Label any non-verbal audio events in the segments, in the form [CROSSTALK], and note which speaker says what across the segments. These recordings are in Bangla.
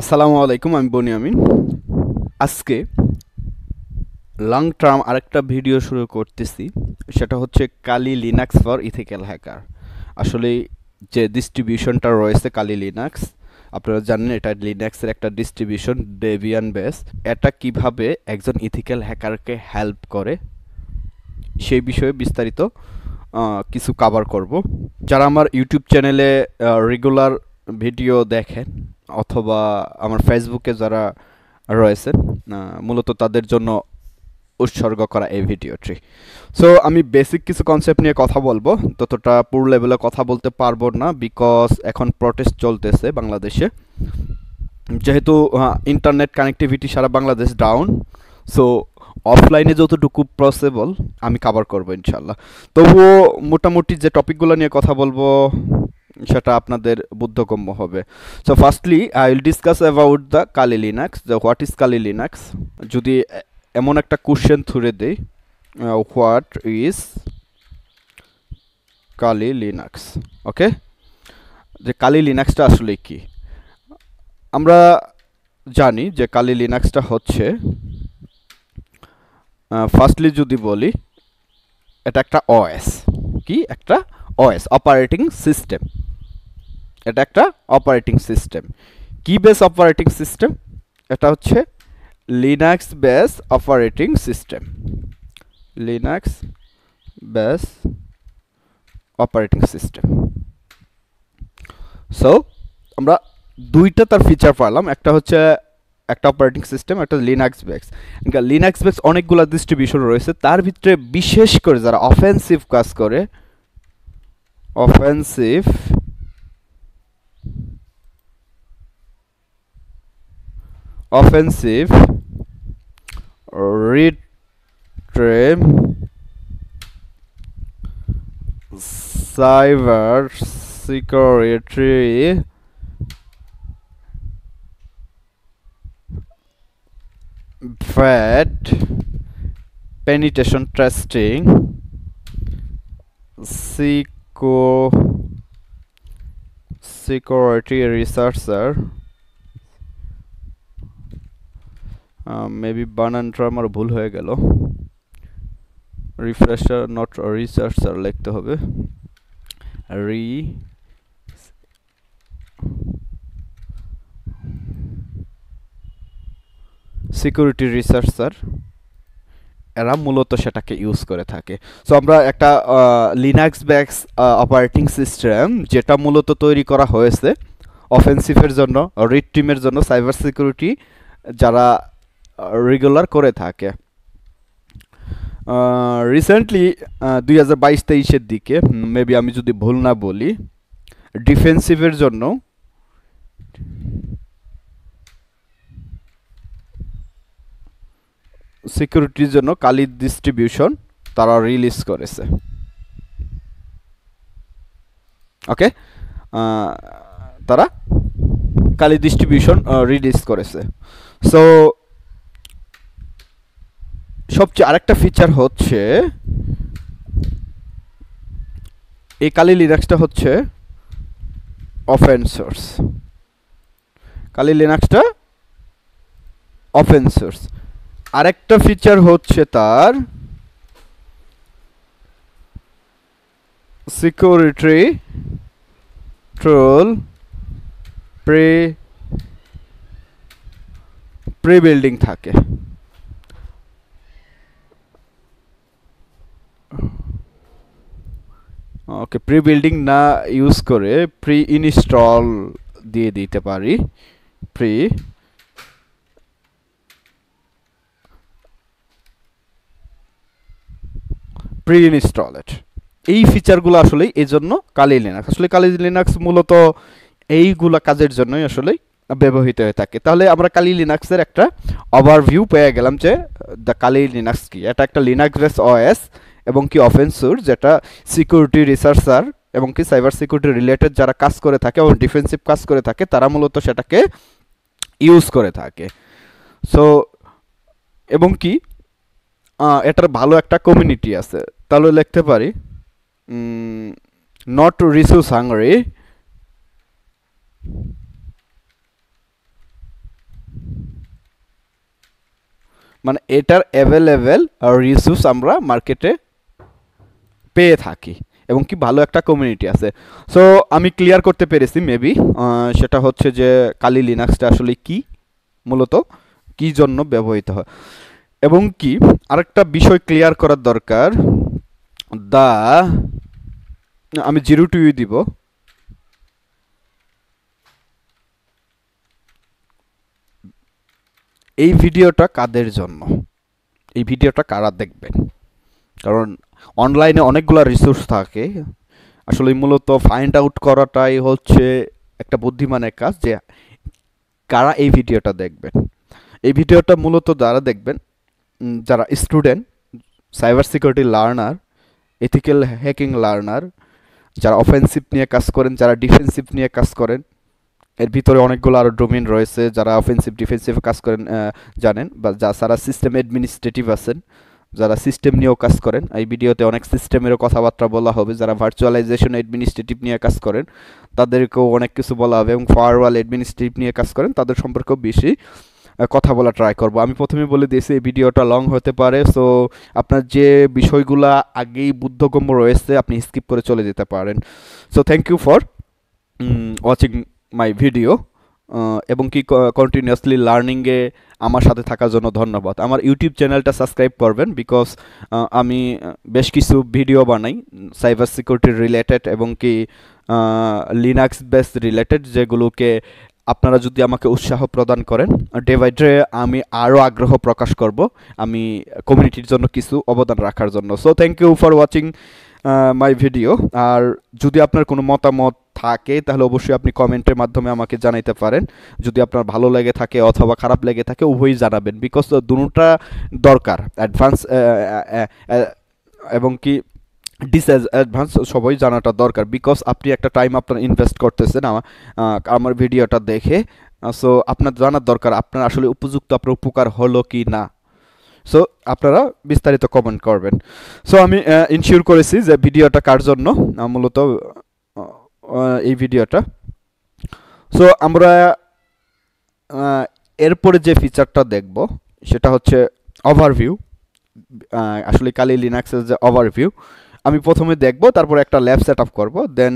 Speaker 1: আসসালামু আলাইকুম আমি বনি আমিন আজকে লং টার্ম আরেকটা ভিডিও শুরু করতেছি সেটা হচ্ছে কালি লিনাক্স ফর ইথিক্যাল হ্যাকার আসলে যে ডিস্ট্রিবিউশনটা রয়েছে কালি লিনাক্স আপনারা জানেন এটা লিনাক্সের একটা ডিস্ট্রিবিউশন ডেভিয়ান বেস এটা কিভাবে একজন ইথিক্যাল হ্যাকারকে হেল্প করে সেই বিষয়ে বিস্তারিত কিছু কাভার করব যারা আমার ইউটিউব চ্যানেলে রেগুলার ভিডিও দেখেন অথবা আমার ফেসবুকে যারা রয়েছেন মূলত তাদের জন্য উৎসর্গ করা এই ভিডিওটি সো আমি বেসিক কিছু কনসেপ্ট নিয়ে কথা বলবো ততটা পুরো লেভেলে কথা বলতে পারবো না বিকজ এখন প্রটেস্ট চলতেছে বাংলাদেশে যেহেতু ইন্টারনেট কানেক্টিভিটি সারা বাংলাদেশ ডাউন সো অফলাইনে যতটুকু পসিবল আমি কাভার করবো ইনশাল্লাহ তবুও মোটামুটি যে টপিকগুলো নিয়ে কথা বলবো সেটা আপনাদের বুদ্ধগম্য হবে so firstly I will discuss about the Kali Linux the what is Kali Linux যদি এমন একটা কোশ্চেন থুড়ে দেই what is Kali Linux okay যে কালি লিনাক্সটা আসলে কি আমরা জানি যে কালি লিনাক্সটা হচ্ছে ফার্স্টলি uh, যদি বলি এটা একটা ওএস কি একটা ওএস অপারেটিং সিস্টেম এটা একটা অপারেটিং সিস্টেম কি বেস অপারেটিং সিস্টেম এটা হচ্ছে Linux base operating system Linux base operating system so আমরা দুইটা তার ফিচার পারলাম একটা হচ্ছে একটা অপারেটিং সিস্টেম একটা লিনাক্স বেক্স লিনাক্স বেক্স অনেকগুলো ডিস্ট্রিবিউশন রয়েছে তার ভিতরে বিশেষ করে যারা অফেন্সিভ কাজ করে অফেন্সিভ অফেন্সিভ রিট্রেম cyber security VAT penetration testing SECO security researcher maybe বানানটা আমার ভুল হয়ে গেল রিফ্রেশার নট রিসার্চার লিখতে হবে রি সিকিউরিটি রিসার্চার এরা মূলত সেটাকে ইউজ করে থাকে সো আমরা একটা লিনাক্স ব্যাক্স অপারেটিং সিস্টেম যেটা মূলত তৈরি করা হয়েছে অফেন্সিভের জন্য রিড টিমের জন্য সাইবার সিকিউরিটি যারা রেগুলার করে থাকে রিসেন্টলি দুই হাজার বাইশ তেইশের দিকে মেবি আমি যদি ভুল না বলি ডিফেন্সিভের জন্য সিকিউরিটির জন্য কালি ডিস্ট্রিবিউশন তারা রিলিজ করেছে ওকে তারা কালি ডিস্ট্রিবিউশন রিলিজ করেছে সো সবচেয়ে আরেকটা ফিচার হচ্ছে এই কালি লিনাক্সটা হচ্ছে অফেন সোর্স কালি লিনাক্সটা অফেন সোর্স আরেকটা ফিচার হচ্ছে তার security tool pre pre building থাকে ওকে প্রি বিল্ডিং না ইউজ করে প্রি ইনস্টল দিয়ে দিতে পারি প্রি প্রি ইনস্টলেড এই ফিচারগুলো আসলেই এই জন্য কালি লিনাক্স আসলে কালি লিনাক্স মূলত এইগুলা কাজের জন্যই আসলে ব্যবহৃত হয়ে থাকে তাহলে আমরা কালি লিনাক্সের একটা ওভারভিউ পেয়ে গেলাম যে দ্য কালি লিনাক্স কি এটা একটা লিনাক্স বেস ওএস এবং কি অফেন্সুর যেটা সিকিউরিটি রিসার্চার এবং কি সাইবার সিকিউরিটি রিলেটেড যারা কাজ করে থাকে এবং ডিফেন্সিভ কাজ করে থাকে তারা মূলত সেটাকে ইউজ করে থাকে সো এবং কি এটার ভালো একটা কমিউনিটি আছে তাহলে লিখতে পারি নট রিসু সাংরি মানে এটার অ্যাভেলেবেল রিসোর্স আমরা মার্কেটে পেয়ে থাকি এবং কি ভালো একটা কমিউনিটি আছে সো আমি ক্লিয়ার করতে পেরেছি মেবি সেটা হচ্ছে যে কালি লিনাক্সটা আসলে কি মূলত কি জন্য ব্যবহৃত হয় এবং কি আরেকটা বিষয় ক্লিয়ার করার দরকার দা আমি জিরো টু ইউ দিব এই ভিডিওটা কাদের জন্য এই ভিডিওটা কারা দেখবেন কারণ অনলাইনে অনেকগুলো রিসোর্স থাকে আসলে মূলত ফাইন্ড আউট করাটাই হচ্ছে একটা বুদ্ধিমানের কাজ যে কারা এই ভিডিওটা দেখবেন এই ভিডিওটা মূলত যারা দেখবেন যারা student cyber security learner ethical hacking learner যারা অফেন্সিভ নিয়ে কাজ করেন যারা ডিফেন্সিভ নিয়ে কাজ করেন এর ভিতরে অনেকগুলো আরও ডোমিন রয়েছে যারা অফেন্সিভ ডিফেন্সিভ কাজ করেন জানেন বা যা যারা সিস্টেম অ্যাডমিনিস্ট্রেটিভ আছেন যারা সিস্টেম নিয়েও কাজ করেন এই ভিডিওতে অনেক সিস্টেমেরও কথাবার্তা বলা হবে যারা ভার্চুয়ালাইজেশন অ্যাডমিনিস্ট্রেটিভ নিয়ে কাজ করেন তাদেরকেও অনেক কিছু বলা হবে এবং ফায়ারওয়াল অ্যাডমিনিস্ট্রেটিভ নিয়ে কাজ করেন তাদের সম্পর্কেও বেশি কথা বলা ট্রাই করব আমি প্রথমে বলে দিয়েছি এই ভিডিওটা লং হতে পারে সো আপনার যে বিষয়গুলো আগেই বুদ্ধগম্য রয়েছে আপনি স্কিপ করে চলে যেতে পারেন so thank you for watching my video এবং কি কন্টিনিউয়াসলি লার্নিংয়ে আমার সাথে থাকার জন্য ধন্যবাদ আমার ইউটিউব চ্যানেলটা সাবস্ক্রাইব করবেন বিকজ আমি বেশ কিছু ভিডিও বানাই সাইবার সিকিউরিটি রিলেটেড এবং কি লিনাক্স বেস রিলেটেড যেগুলোকে আপনারা যদি আমাকে উৎসাহ প্রদান করেন ডে বাই ডে আমি আরও আগ্রহ প্রকাশ করব আমি কমিউনিটির জন্য কিছু অবদান রাখার জন্য so thank you for watching my video আর যদি আপনার কোনো মতামত থাকে তাহলে অবশ্যই আপনি কমেন্টের মাধ্যমে আমাকে জানাইতে পারেন যদি আপনার ভালো লেগে থাকে অথবা খারাপ লেগে থাকে উভয়ই জানাবেন বিকজ uh, দুটা দরকার অ্যাডভান্স uh, uh, এবং কি ডিসঅ্যাডভান্স সবাই জানাটা দরকার বিকজ আপনি একটা টাইম আপনার ইনভেস্ট করতেছেন আমার ভিডিওটা দেখে সো আপনার জানার দরকার আপনার আসলে উপযুক্ত আপনার উপকার হলো কি না সো আপনারা বিস্তারিত কমেন্ট করবেন সো আমি ইনশিওর করেছি যে ভিডিওটা কার জন্য মূলত এই ভিডিওটা সো আমরা এরপরে যে ফিচারটা দেখব সেটা হচ্ছে ওভারভিউ আসলে কালি লিনাক্সের যে ওভারভিউ আমি প্রথমে দেখব তারপর একটা ল্যাব সেট আপ করবো দেন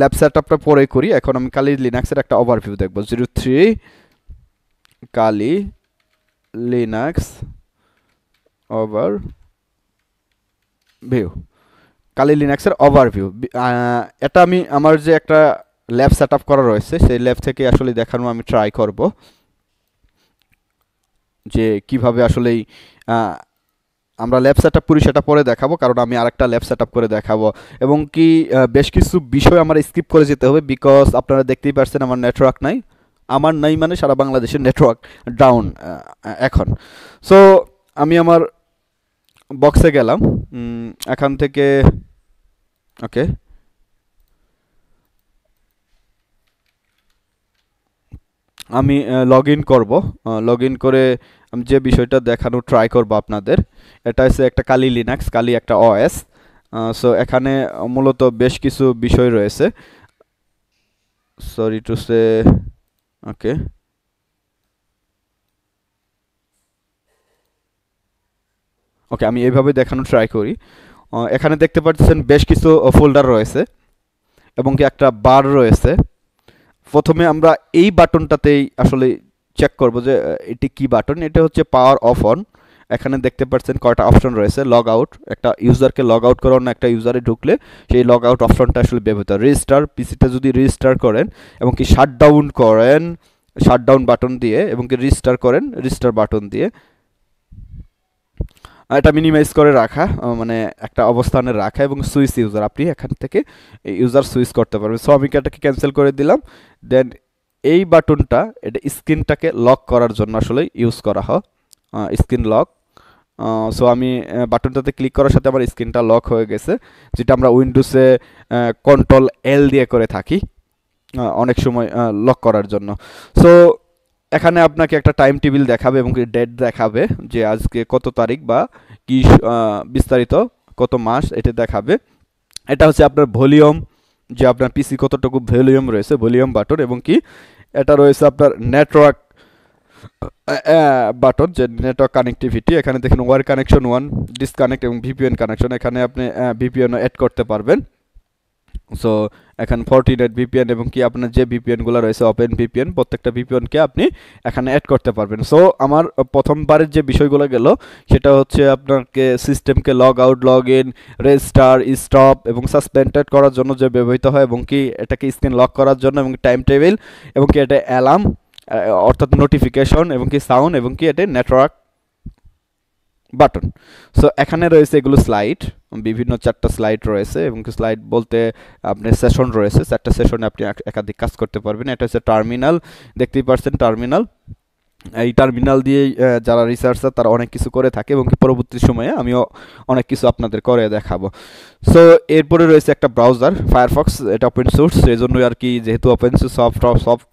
Speaker 1: ল্যাব সেট আপটা পরে করি এখন আমি কালি লিনাক্সের একটা ওভারভিউ দেখব zero three Kali Linux overview Kali লিনাক্সের ওভারভিউ এটা আমি আমার যে একটা ল্যাব সেট আপ করা রয়েছে সেই ল্যাব থেকে আসলে দেখানো আমি ট্রাই করব যে কিভাবে আসলেই আমরা ল্যাব সেট আপ করি সেটা পরে দেখাবো কারণ আমি আরেকটা ল্যাব সেট আপ করে দেখাবো এবং কি বেশ কিছু বিষয় আমার স্কিপ করে যেতে হবে বিকজ আপনারা দেখতেই পারছেন আমার নেটওয়ার্ক নাই আমার নাই মানে সারা বাংলাদেশের নেটওয়ার্ক ডাউন এখন সো আমি আমার বক্সে গেলাম এখান থেকে ওকে আমি লগ ইন করবো লগ ইন করে আমি যে বিষয়টা দেখানো ট্রাই করবো আপনাদের এটা হচ্ছে একটা কালি লিনাক্স কালি একটা ওএস সো এখানে মূলত বেশ কিছু বিষয় রয়েছে সরি টু সে ওকে ওকে আমি এইভাবে দেখানো ট্রাই করি এখানে দেখতে পাচ্ছেন বেশ কিছু ফোল্ডার রয়েছে এবং কি একটা বার রয়েছে প্রথমে আমরা এই বাটনটাতেই আসলে চেক করব যে এটি কি বাটন এটা হচ্ছে পাওয়ার অফ অন এখানে দেখতে পাচ্ছেন কয়টা অপশন রয়েছে লগ আউট একটা ইউজারকে লগ আউট করে একটা ইউজারে ঢুকলে সেই লগ আউট অপশনটা আসলে ব্যবহৃত রেজিস্টার পিসিতে যদি রেজিস্টার করেন এবং কি শাট ডাউন করেন শাট ডাউন বাটন দিয়ে এবং কি রেজিস্টার করেন রেজিস্টার বাটন দিয়ে এটা মিনিমাইজ করে রাখা মানে একটা অবস্থানে রাখা এবং সুইচ ইউজার আপনি এখান থেকে ইউজার সুইচ করতে পারবেন সো আমি এটাকে ক্যান্সেল করে দিলাম দেন এই বাটনটা এটা স্ক্রিনটাকে লক করার জন্য আসলে ইউজ করা হয় স্ক্রিন লক সো আমি বাটনটাতে ক্লিক করার সাথে আমার স্ক্রিনটা লক হয়ে গেছে যেটা আমরা উইন্ডোসে কন্ট্রোল এল দিয়ে করে থাকি অনেক সময় লক করার জন্য সো এখানে আপনাকে একটা টাইম টেবিল দেখাবে এবং ডেট দেখাবে যে আজকে কত তারিখ বা কি বিস্তারিত কত মাস এটা দেখাবে এটা হচ্ছে আপনার ভলিউম যে আপনার পিসি কতটুকু ভলিউম রয়েছে ভলিউম বাটন এবং কি এটা রয়েছে আপনার নেটওয়ার্ক বাটন যে নেটওয়ার্ক কানেক্টিভিটি এখানে দেখেন ওয়ার কানেকশন ওয়ান ডিসকানেক্ট এবং ভিপিএন কানেকশন এখানে আপনি ভিপিএনও অ্যাড করতে পারবেন সো এখানে ফর্টি নাইট ভিপিএন এবং কি আপনার যে ভিপিএনগুলো রয়েছে ওপেন ভিপিএন প্রত্যেকটা ভিপিএনকে আপনি এখানে অ্যাড করতে পারবেন সো আমার প্রথমবারের যে বিষয়গুলো গেল সেটা হচ্ছে আপনাকে সিস্টেমকে log out log in register stop এবং সাসপেন্ডেড করার জন্য যে ব্যবহৃত হয় এবং কি এটাকে স্ক্রিন লক করার জন্য এবং টাইম টেবিল এবং কি এটা অ্যালার্ম অর্থাৎ নোটিফিকেশন এবং কি সাউন্ড এবং কি এটা নেটওয়ার্ক বাটন সো এখানে রয়েছে এগুলো স্লাইড বিভিন্ন চারটা স্লাইড রয়েছে এবং স্লাইড বলতে আপনার সেশন রয়েছে চারটা সেশনে আপনি একাধিক কাজ করতে পারবেন এটা হচ্ছে টার্মিনাল দেখতেই পারছেন টার্মিনাল এই টার্মিনাল দিয়ে যারা রিসার্চার তারা অনেক কিছু করে থাকে এবং পরবর্তী সময়ে আমিও অনেক কিছু আপনাদের করে দেখাবো সো এরপরে রয়েছে একটা ব্রাউজার ফায়ারফক্স এটা ওপেন সোর্স সেই জন্য আর কি যেহেতু open source soft soft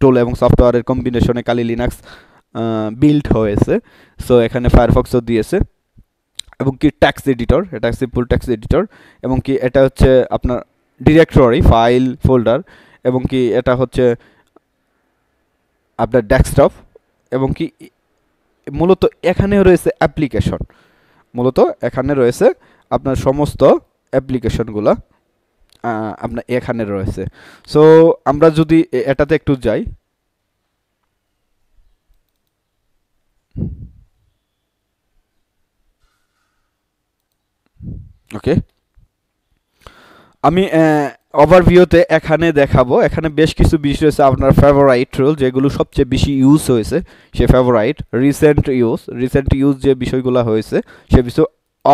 Speaker 1: tool এবং সফটওয়্যারের কম্বিনেশনে কালি লিনাক্স বিল্ড হয়েছে সো এখানে ফায়ারফক্সও দিয়েছে এবং কি ট্যাক্স এডিটর এটা সিম্পল ট্যাক্স এডিটর এবং কি এটা হচ্ছে আপনার ডিরেক্টরি ফাইল ফোল্ডার এবং কি এটা হচ্ছে আপনার ডেস্কটপ এবং কি মূলত এখানে রয়েছে অ্যাপ্লিকেশন মূলত এখানে রয়েছে আপনার সমস্ত অ্যাপ্লিকেশনগুলো আপনার এখানে রয়েছে সো আমরা যদি এটাতে একটু যাই ওকে আমি ওভারভিউতে এখানে দেখাবো এখানে বেশ কিছু বিষয় রয়েছে আপনার ফেভারাইট রোল যেগুলো সবচেয়ে বেশি ইউজ হয়েছে সে favourite recent use recent use যে বিষয়গুলো হয়েছে সে বিষয়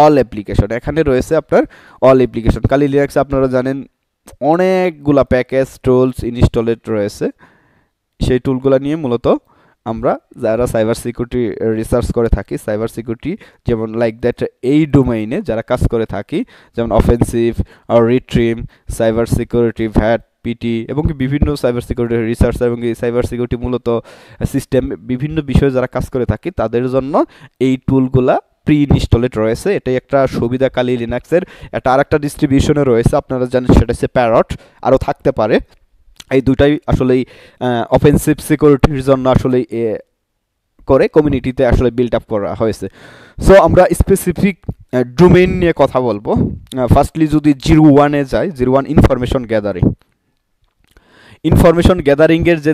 Speaker 1: অল অ্যাপ্লিকেশন এখানে রয়েছে আপনার অল অ্যাপ্লিকেশন কালি লিনাক্স আপনারা জানেন অনেকগুলা প্যাকেজ টুলস ইনস্টলেড রয়েছে সেই টুলগুলো নিয়ে মূলত আমরা যারা সাইবার সিকিউরিটি রিসার্চ করে থাকি সাইবার সিকিউরিটি যেমন লাইক দ্যাট এই ডোমেইনে যারা কাজ করে থাকি যেমন offensive red team cyber security VAPT এবং বিভিন্ন সাইবার সিকিউরিটি রিসার্চ এবং সাইবার সিকিউরিটি মূলত সিস্টেম বিভিন্ন বিষয়ে যারা কাজ করে থাকি তাদের জন্য এই টুলগুলা প্রি ইনস্টলেড রয়েছে এটাই একটা সুবিধাকালী লিনাক্সের এটা আর একটা ডিস্ট্রিবিউশনে রয়েছে আপনারা জানেন সেটা হচ্ছে প্যারট আরও থাকতে পারে এই দুটাই আসলেই অফেন্সিভ সিকিউরিটির জন্য আসলে করে কমিউনিটিতে আসলে বিল্ড আপ করা হয়েছে সো আমরা স্পেসিফিক ডোমেন নিয়ে কথা বলবো ফার্স্টলি যদি জিরো ওয়ানে যাই zero one information gathering information গ্যাদারিংয়ের যে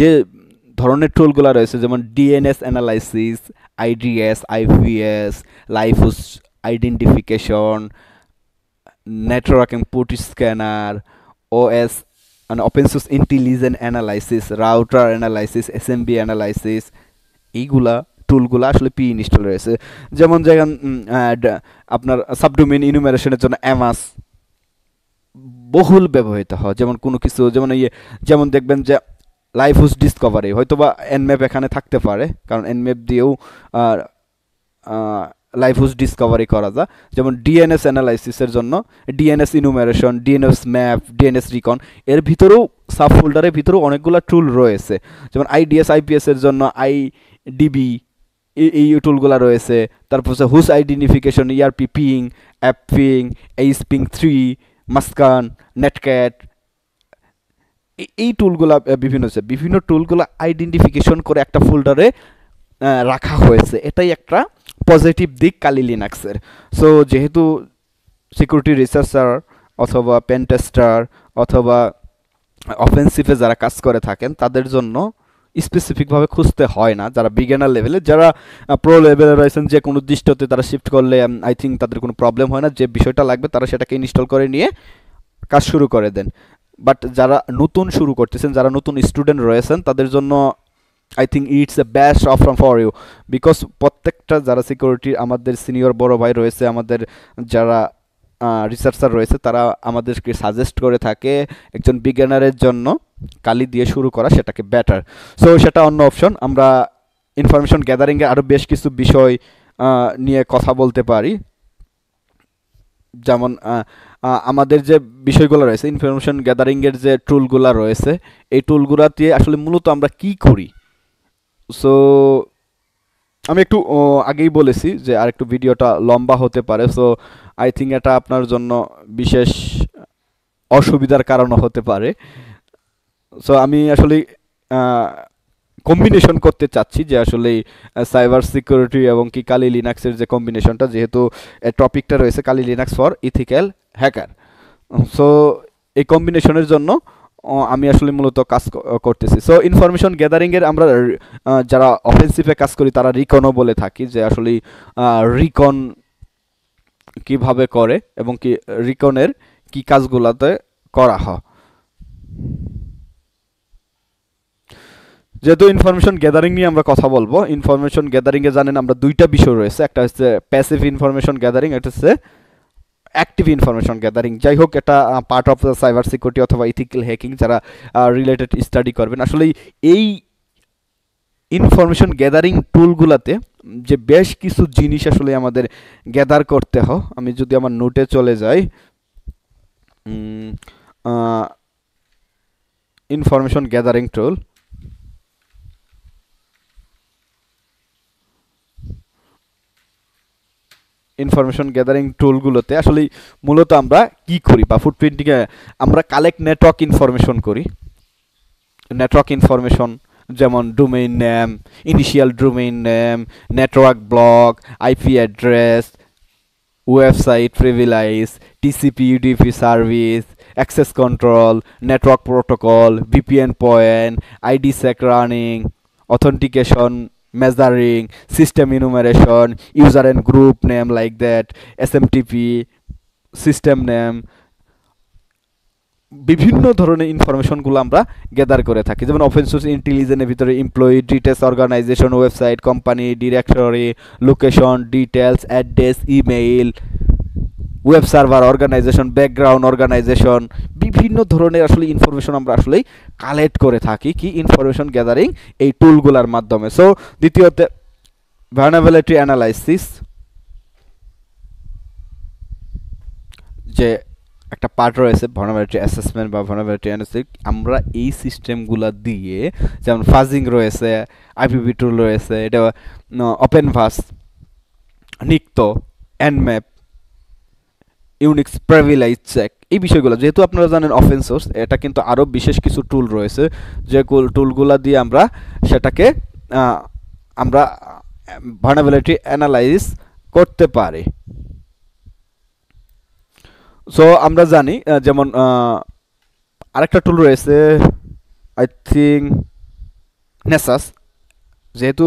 Speaker 1: যে ধরনের টুলগুলো রয়েছে যেমন DNS analysis IDS IPS live identification network and port scanner OS an open source intelligent analysis router analysis SMB analysis এইগুলা টুলগুলো আসলে পি ইনস্টল রয়েছে যেমন যেমন আপনার সাবডোমিন ইনুমেরেশনের জন্য অ্যামাস বহুল ব্যবহৃত হয় যেমন কোনো কিছু যেমন ইয়ে যেমন দেখবেন যে লাইফ হোস ডিসকভারি হয়তো বা এনম্যাপ এখানে থাকতে পারে কারণ এনম্যাপ দিয়েও লাইফহুজ ডিসকভারি করা যায় যেমন ডিএনএস অ্যানালাইসিসের জন্য DNS enumeration DNS map DNS recon এর ভিতরেও সাব ফোল্ডারের ভিতরেও অনেকগুলো টুল রয়েছে যেমন আইডিএস আইপিএসের জন্য আই আইডিবি এই টুলগুলো রয়েছে তারপর হচ্ছে host identification ERP ping app ping এইচ পিং থ্রি মাস্কান নেটক্যাট এই টুলগুলা বিভিন্ন হচ্ছে বিভিন্ন টুলগুলো আইডেন্টিফিকেশন করে একটা ফোল্ডারে রাখা হয়েছে এটাই একটা পজিটিভ দিক কালি লিনাক্সের সো যেহেতু সিকিউরিটি রিসার্চার অথবা পেনটেস্টার অথবা অফেন্সিভে যারা কাজ করে থাকেন তাদের জন্য স্পেসিফিকভাবে খুঁজতে হয় না যারা বিগিনার লেভেলে যারা প্রো লেভেলে রয়েছেন যে কোনো দৃষ্টতে তারা শিফট করলে আই থিঙ্ক তাদের কোনো প্রবলেম হয় না যে বিষয়টা লাগবে তারা সেটাকে ইনস্টল করে নিয়ে কাজ শুরু করে দেন বাট যারা নতুন শুরু করতেছেন যারা নতুন স্টুডেন্ট রয়েছেন তাদের জন্য I think it's a best option for you because প্রত্যেকটা যারা সিকিউরিটি আমাদের সিনিয়র বড় ভাই রয়েছে আমাদের যারা রিসার্চার রয়েছে তারা আমাদেরকে সাজেস্ট করে থাকে একজন বিজ্ঞানারের জন্য কালি দিয়ে শুরু করা সেটাকে ব্যাটার সো সেটা অন্য অপশন আমরা ইনফরমেশন গ্যাদারিংয়ে আরও বেশ কিছু বিষয় নিয়ে কথা বলতে পারি যেমন আমাদের যে বিষয়গুলো রয়েছে ইনফরমেশন গ্যাদারিংয়ের যে টুলগুলো রয়েছে এই টুলগুলো দিয়ে আসলে মূলত আমরা কি করি সো আমি একটু আগেই বলেছি যে আর একটু ভিডিওটা লম্বা হতে পারে সো আই থিঙ্ক এটা আপনার জন্য বিশেষ অসুবিধার কারণও হতে পারে সো আমি আসলে কম্বিনেশন করতে চাচ্ছি যে আসলে সাইবার সিকিউরিটি এবং কি কালি লিনাক্সের যে কম্বিনেশনটা যেহেতু টপিকটা রয়েছে Kali Linux for ethical hacker so এই কম্বিনেশনের জন্য আমি আসলে মূলত কাজ করতেছি সো ইনফরমেশন গ্যাদারিংয়ের আমরা যারা অফেন্সিভে কাজ করি তারা রিকনও বলে থাকি যে আসলে রিকন কিভাবে করে এবং কি রিকনের কি কাজগুলোতে করা হয় যেহেতু ইনফরমেশন গ্যাদারিং নিয়ে আমরা কথা বলবো ইনফরমেশন গ্যাদারিংয়ে জানেন আমরা দুইটা বিষয় রয়েছে একটা হচ্ছে প্যাসিভ ইনফরমেশন গ্যাদারিং একটা হচ্ছে অ্যাক্টিভ ইনফরমেশন গ্যাদারিং যাই হোক এটা part of the cyber security অথবা ইথিক্যাল হ্যাকিং যারা রিলেটেড স্টাডি করবেন আসলে এই ইনফরমেশন গ্যাদারিং টুলগুলোতে যে বেশ কিছু জিনিস আসলে আমাদের গ্যাদার করতে হয় আমি যদি আমার নোটে চলে যাই information gathering tool information gathering টুলগুলোতে আসলে মূলত আমরা কি করি বা ফুটপ্রিন্টিংয়ে আমরা কালেক্ট নেটওয়ার্ক ইনফরমেশন করি নেটওয়ার্ক ইনফরমেশন যেমন domain name initial domain name network block IP address website privilege TCP UDP service access control network protocol VPN point IDSes running authentication measuring, system enumeration, user and group name like that, SMTP, system name বিভিন্ন ধরনের ইনফরমেশনগুলো আমরা গেদার করে থাকি যেমন ওপেন সোর্স ইন্টেলিজেন্সের ভিতরে employee details organisation website company directory location details address email web server organisation background organisation বিভিন্ন ধরনের আসলে ইনফরমেশন আমরা আসলেই কালেক্ট করে থাকি কি ইনফরমেশন গ্যাদারিং এই টুলগুলার মাধ্যমে সো দ্বিতীয়তে ভার্নাবিলিটি অ্যানালাইসিস যে একটা পার্ট রয়েছে ভর্নাবিলিটি অ্যাসেসমেন্ট বা ভর্নাবিলিটি অ্যানালিসিস আমরা এই সিস্টেমগুলো দিয়ে যেমন ফাজিং রয়েছে আইপিপি টুল রয়েছে এটা OpenVAS Nikto map Unix privilege check এই বিষয়গুলো যেহেতু আপনারা জানেন অফেন সোর্স এটা কিন্তু আরও বিশেষ কিছু টুল রয়েছে যে টুলগুলা দিয়ে আমরা সেটাকে আমরা ভার্নাবিলিটি অ্যানালাইজ করতে পারি সো আমরা জানি যেমন আরেকটা টুল রয়েছে আই থিঙ্ক নেসাস যেহেতু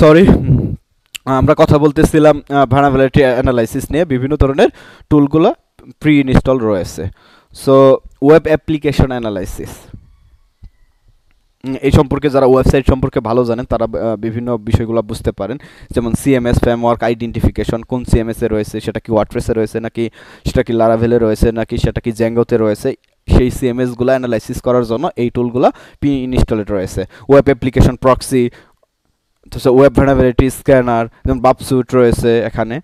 Speaker 1: সরি আমরা কথা বলতেছিলাম ভার্নাভ্যালিটি অ্যানালাইসিস নিয়ে বিভিন্ন ধরনের টুলগুলো প্রি ইনস্টল রয়েছে সো ওয়েব অ্যাপ্লিকেশন অ্যানালাইসিস এই সম্পর্কে যারা ওয়েবসাইট সম্পর্কে ভালো জানেন তারা বিভিন্ন বিষয়গুলো বুঝতে পারেন যেমন সিএমএস ফ্রেমওয়ার্ক আইডেন্টিফিকেশন কোন সিএমএসে রয়েছে সেটা কি ওয়াট্রেসে রয়েছে নাকি সেটা কি লারাভেলে রয়েছে নাকি সেটা কি জ্যাঙ্গোতে রয়েছে সেই সিএমএসগুলো অ্যানালাইসিস করার জন্য এই টুলগুলো পি ইনস্টলেড রয়েছে ওয়েব অ্যাপ্লিকেশন প্রক্সি তারপরে ওয়েব ভ্যানাবিলিটি স্ক্যানার যেমন বাপসুট রয়েছে এখানে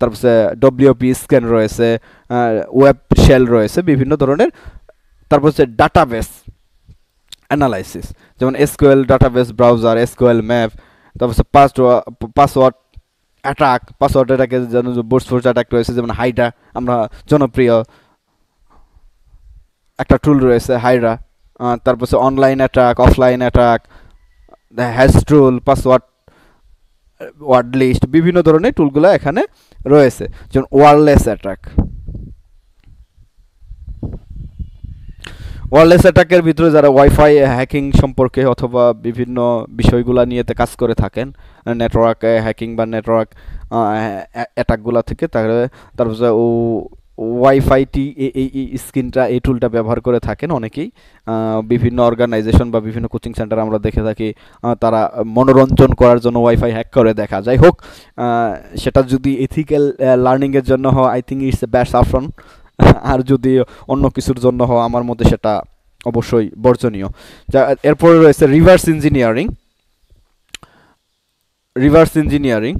Speaker 1: তারপরে ডব্লিউপি স্ক্যান রয়েছে ওয়েব শেল রয়েছে বিভিন্ন ধরনের তারপর হচ্ছে ডাটাবেস অ্যানালাইসিস যেমন SQL database browser SQL map তারপর হচ্ছে পাসওয়ার্ড পাসওয়ার্ড অ্যাটাক পাসওয়ার্ড অ্যাটাকে যেন বোর্স ফোর্স অ্যাটাক রয়েছে যেমন হাইডা আমরা জনপ্রিয় একটা টুল রয়েছে হাইডা তারপর হচ্ছে online attack offline attack hash tool password word list বিভিন্ন ধরনের টুলগুলো এখানে রয়েছে যেমন ওয়ারলেস অ্যাটাক ওয়ারলেস অ্যাটাকের ভিতরে যারা ওয়াইফাই হ্যাকিং সম্পর্কে অথবা বিভিন্ন বিষয়গুলো নিয়ে কাজ করে থাকেন নেটওয়ার্ক হ্যাকিং বা নেটওয়ার্ক অ্যাটাকগুলো থেকে তাহলে তারপর ও ওয়াইফাই ওয়াইফাইটি এই স্ক্রিনটা এই টুলটা ব্যবহার করে থাকেন অনেকেই বিভিন্ন অর্গানাইজেশন বা বিভিন্ন কোচিং সেন্টার আমরা দেখে থাকি তারা মনোরঞ্জন করার জন্য ওয়াইফাই হ্যাক করে দেখা যাই হোক সেটা যদি এথিক্যাল লার্নিংয়ের জন্য হয় আই থিঙ্ক ইটস এ ব্যাস অপশন আর যদি অন্য কিছুর জন্য হয় আমার মধ্যে সেটা অবশ্যই বর্জনীয় যা এরপরে রয়েছে রিভার্স ইঞ্জিনিয়ারিং রিভার্স ইঞ্জিনিয়ারিং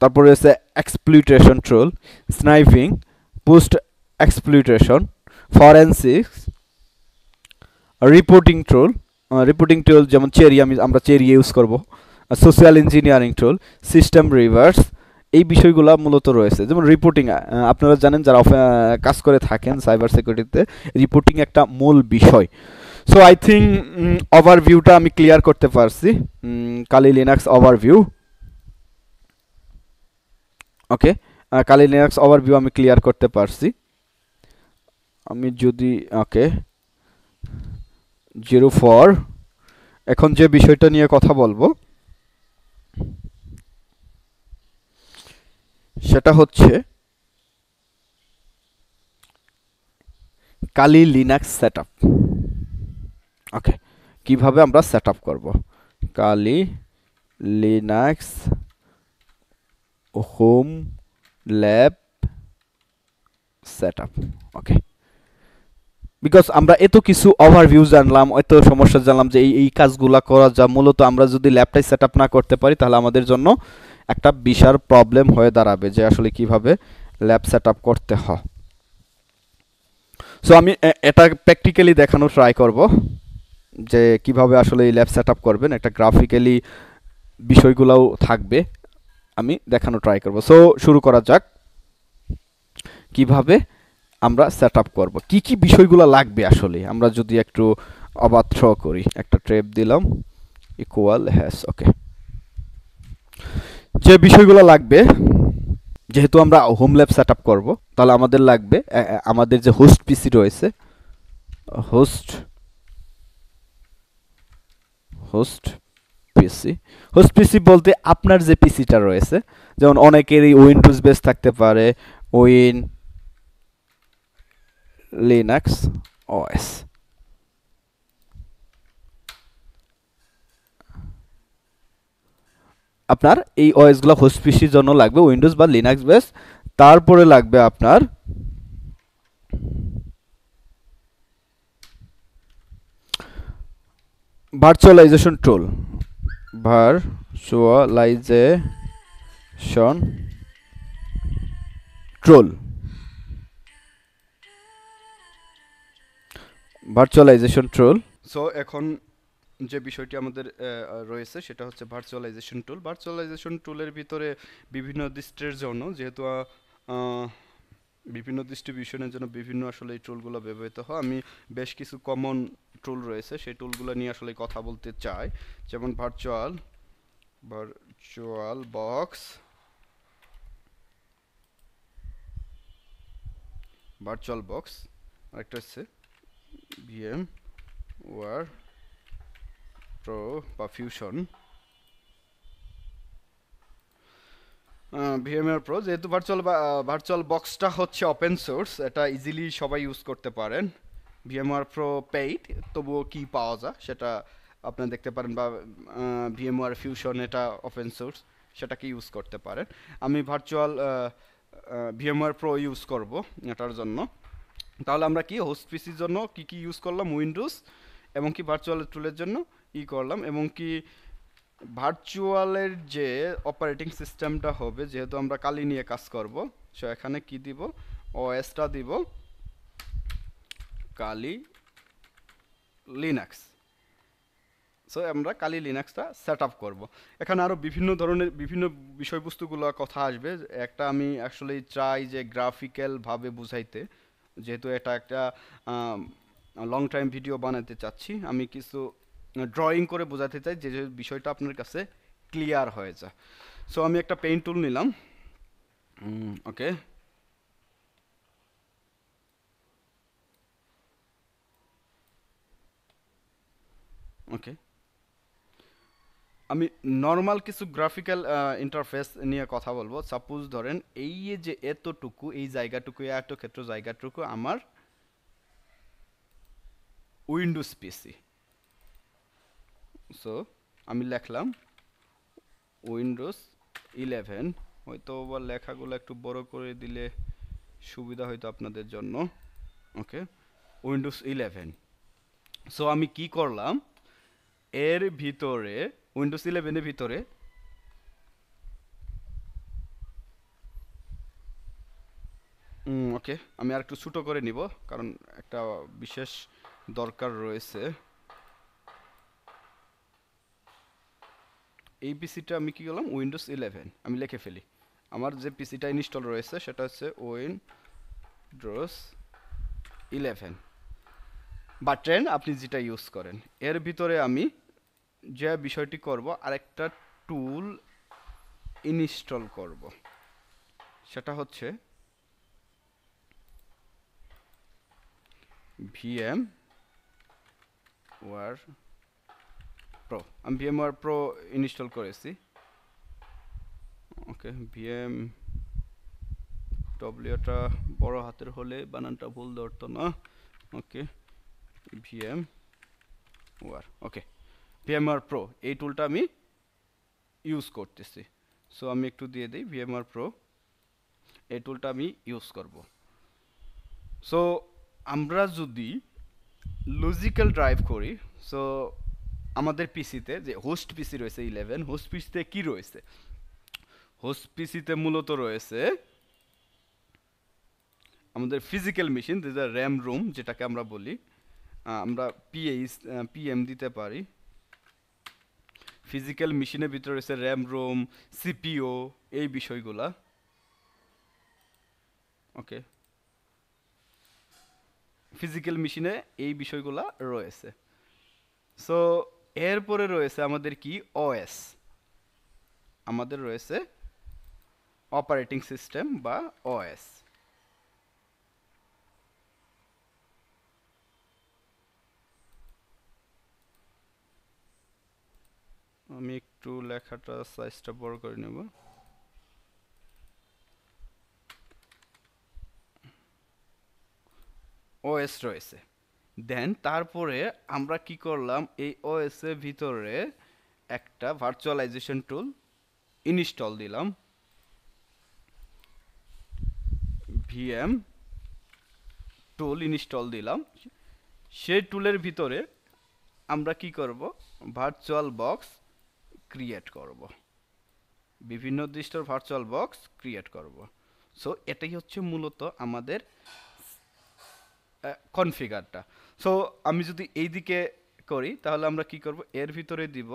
Speaker 1: তারপরে রয়েছে exploitation tool sniffing post exploitation forensics reporting tool reporting tool যেমন চেরি আমি আমরা চেরি ইউজ করব social engineering tool system reverse এই বিষয়গুলো মূলত রয়েছে যেমন রিপোর্টিং আপনারা জানেন যারা কাজ করে থাকেন সাইবার সিকিউরিটিতে রিপোর্টিং একটা মূল বিষয় সো আই থিঙ্ক ওভারভিউটা আমি ক্লিয়ার করতে পারছি Kali Linux overview okay Kali Linux overview আমি ক্লিয়ার করতে পারছি আমি যদি ওকে জিরো ফোর এখন যে বিষয়টা নিয়ে কথা বলবো সেটা হচ্ছে কালি লিনাক্স সেট আপ ওকে কীভাবে আমরা সেট আপ করবো Kali Linux home lab set up okay because আমরা এত কিছু ওভারভিউ জানলাম এত সমস্যা জানলাম যে এই এই কাজগুলো করা যা মূলত আমরা যদি ল্যাবটাই সেট আপ না করতে পারি তাহলে আমাদের জন্য একটা বিশাল প্রবলেম হয়ে দাঁড়াবে যে আসলে কিভাবে ল্যাব সেট আপ করতে হয় সো আমি এটা প্র্যাকটিক্যালি দেখানো ট্রাই করব যে কিভাবে আসলে এই ল্যাব সেট আপ করবেন একটা গ্রাফিক্যালি বিষয়গুলোও থাকবে আমি দেখানো ট্রাই করব সো শুরু করা যাক কিভাবে আমরা সেট আপ করবো কী কী বিষয়গুলো লাগবে আসলে আমরা যদি একটু অবাধ্য করি একটা ট্রেপ দিলাম ইকুয়াল হ্যাস ওকে যে বিষয়গুলো লাগবে যেহেতু আমরা হোম ল্যাব সেট আপ করবো তাহলে আমাদের লাগবে আমাদের যে হোস্ট পিসি রয়েছে host host PC host PC বলতে আপনার যে পিসিটা রয়েছে যেমন অনেকেরই উইন্ডোজ বেস থাকতে পারে উইন লিনাক্স ওএস আপনার এই ওএসগুলো হোস্ট পিসির জন্য লাগবে উইন্ডোজ বা লিনাক্স বেস তারপরে লাগবে আপনার virtualisation tool virtualisation tool virtualisation tool so এখন যে বিষয়টি আমাদের রয়েছে সেটা হচ্ছে ভার্চুয়ালাইজেশন টুল ভার্চুয়ালাইজেশন টুলের ভিতরে বিভিন্ন দৃষ্টের জন্য যেহেতু বিভিন্ন ডিস্ট্রিবিউশনের জন্য বিভিন্ন আসলে এই টুলগুলো ব্যবহৃত হয় আমি বেশ কিছু কমন টুল রয়েছে সেই টুলগুলো নিয়ে আসলে কথা বলতে চাই যেমন virtual VirtualBox VirtualBox আরেকটা হচ্ছে ভিএম ওয়ার প্রো বা ফিউশন ভিএমআর প্রো যেহেতু ভার্চুয়াল ভার্চুয়াল বক্সটা হচ্ছে ওপেন সোর্স এটা ইজিলি সবাই ইউজ করতে পারেন ভিএমআর প্রো পেইড তবুও কী পাওয়া যায় সেটা আপনারা দেখতে পারেন বা ভিএমআর ফিউশন এটা ওপেন সোর্স সেটাকে ইউজ করতে পারেন আমি ভার্চুয়াল ভিএমআর প্রো ইউজ করব এটার জন্য তাহলে আমরা কি হোস্ট পিসির জন্য কি কি ইউজ করলাম উইন্ডোজ এবং কি ভার্চুয়াল টুলের জন্য ই করলাম এবং কি ভার্চুয়ালের যে অপারেটিং সিস্টেমটা হবে যেহেতু আমরা কালি নিয়ে কাজ করব সো এখানে কি দিব ওএসটা দিব কালি লিনাক্স সো আমরা কালি লিনাক্সটা সেট আপ করবো এখানে আরও বিভিন্ন ধরনের বিভিন্ন বিষয়বস্তুগুলো কথা আসবে একটা আমি অ্যাকচুয়ালি চাই যে গ্রাফিক্যালভাবে বুঝাইতে যেহেতু এটা একটা লং টাইম ভিডিও বানাতে চাচ্ছি আমি কিছু ড্রয়িং করে বোঝাতে চাই যে বিষয়টা আপনার কাছে ক্লিয়ার হয়ে যায় সো আমি একটা পেন টুল নিলাম ওকে ওকে আমি নর্মাল কিছু গ্রাফিক্যাল ইন্টারফেস নিয়ে কথা বলবো সাপোজ ধরেন এই যে এতটুকু এই জায়গাটুকু এত ক্ষেত্র জায়গাটুকু আমার উইন্ডো স্পেসি সো আমি লেখলাম উইন্ডোজ ইলেভেন হয়তো বা লেখাগুলো একটু বড় করে দিলে সুবিধা হয়তো আপনাদের জন্য ওকে উইন্ডোজ ইলেভেন সো আমি কি করলাম এর ভিতরে উইন্ডোজ ইলেভেনের ভিতরে ওকে আমি আর একটু ছোটো করে নিব কারণ একটা বিশেষ দরকার রয়েছে এই পিসিটা আমি কী করলাম উইন্ডোজ ইলেভেন আমি লিখে ফেলি আমার যে পিসিটা ইনস্টল রয়েছে সেটা হচ্ছে ড্রোস ইলেভেন বা ট্রেন আপনি যেটা ইউজ করেন এর ভিতরে আমি যে বিষয়টি করব আরেকটা টুল ইনস্টল করব সেটা হচ্ছে ভিএম ওয়ার প্রো আমি ভিএমওয়ার প্রো ইনস্টল করেছি ওকে ভিএম ডব্লিউটা বড় হাতের হলে বানানটা ভুল ধরতো না ওকে ভিএম ওয়ার ওকে আর প্রো এই টুলটা আমি ইউজ করতেছি সো আমি একটু দিয়ে দিই আর প্রো এই টুলটা আমি ইউজ করব সো আমরা যদি লজিক্যাল ড্রাইভ করি সো আমাদের পিসিতে যে হোস্ট পিসি রয়েছে ইলেভেন হোস্ট পিসিতে কি রয়েছে হোস্ট পিসিতে মূলত রয়েছে আমাদের ফিজিক্যাল মেশিন র্যাম রুম যেটাকে আমরা বলি আমরা পিএইচ পিএম e, দিতে পারি ফিজিক্যাল মেশিনের ভিতরে রয়েছে র্যাম রুম সিপিও এই বিষয়গুলা ওকে ফিজিক্যাল মেশিনে এই বিষয়গুলা রয়েছে সো এরপরে রয়েছে আমাদের কি ওএস আমাদের রয়েছে অপারেটিং সিস্টেম বা ওএস আমি একটু লেখাটা সাইজটা বড় করে নেব ওএস রয়েছে দেন তারপরে আমরা কি করলাম এই ওএস এর ভিতরে একটা ভার্চুয়ালাইজেশন টুল ইনস্টল দিলাম ভিএম টুল ইনস্টল দিলাম সেই টুলের ভিতরে আমরা কি করব ভার্চুয়াল বক্স ক্রিয়েট করব বিভিন্ন দৃষ্টর ভার্চুয়াল বক্স ক্রিয়েট করব সো এটাই হচ্ছে মূলত আমাদের কনফিগারটা সো আমি যদি এই দিকে করি তাহলে আমরা কি করব এর ভিতরে দিব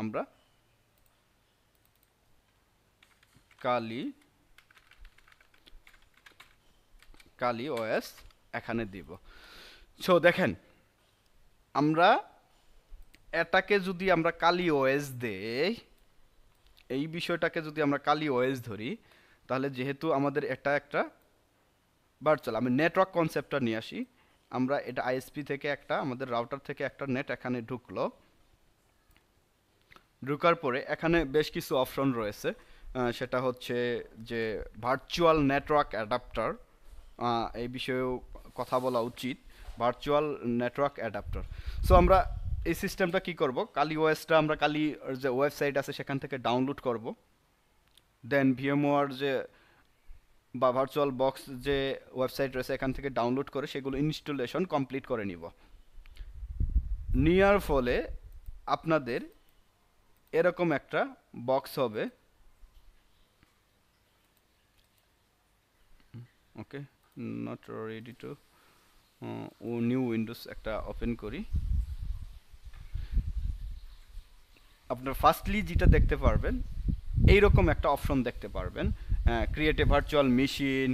Speaker 1: আমরা কালি কালি ওএস এখানে দিব সো দেখেন আমরা এটাকে যদি আমরা কালি ওএস দেই এই বিষয়টাকে যদি আমরা কালি ওএস ধরি তাহলে যেহেতু আমাদের এটা একটা ভার্চুয়াল আমি নেটওয়ার্ক কনসেপ্টটা নিয়ে আসি আমরা এটা আইএসপি থেকে একটা আমাদের রাউটার থেকে একটা নেট এখানে ঢুকলো ঢুকার পরে এখানে বেশ কিছু অপশন রয়েছে সেটা হচ্ছে যে ভার্চুয়াল নেটওয়ার্ক অ্যাডাপ্টার এই বিষয়েও কথা বলা উচিত ভার্চুয়াল নেটওয়ার্ক অ্যাডাপ্টার সো আমরা এই সিস্টেমটা কি করব কালি ওয়েসটা আমরা কালি যে ওয়েবসাইট আছে সেখান থেকে ডাউনলোড করব দেন ভিএমওয়ার যে বা ভার্চুয়াল বক্স যে ওয়েবসাইট রয়েছে এখান থেকে ডাউনলোড করে সেগুলো ইনস্টলেশন কমপ্লিট করে নিব নেওয়ার ফলে আপনাদের এরকম একটা বক্স হবে ওকে নট রেডি টু ও নিউ উইন্ডোজ একটা ওপেন করি আপনার ফার্স্টলি যেটা দেখতে পারবেন এইরকম একটা অপশন দেখতে পারবেন create a virtual machine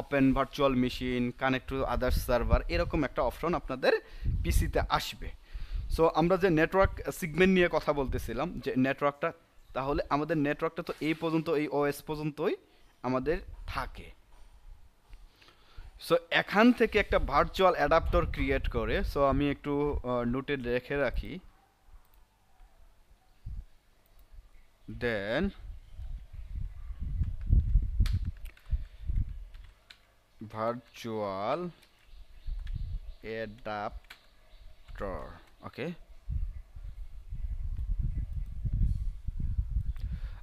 Speaker 1: open virtual machine connect to others server এরকম একটা অপশন আপনাদের পিসিতে আসবে সো আমরা যে নেটওয়ার্ক সিগমেন্ট নিয়ে কথা বলতেছিলাম যে নেটওয়ার্কটা তাহলে আমাদের নেটওয়ার্কটা তো এই পর্যন্ত এই ওএস পর্যন্তই আমাদের থাকে সো এখান থেকে একটা ভার্চুয়াল অ্যাডাপ্টর ক্রিয়েট করে সো আমি একটু নোটে রেখে রাখি then virtual adapter okay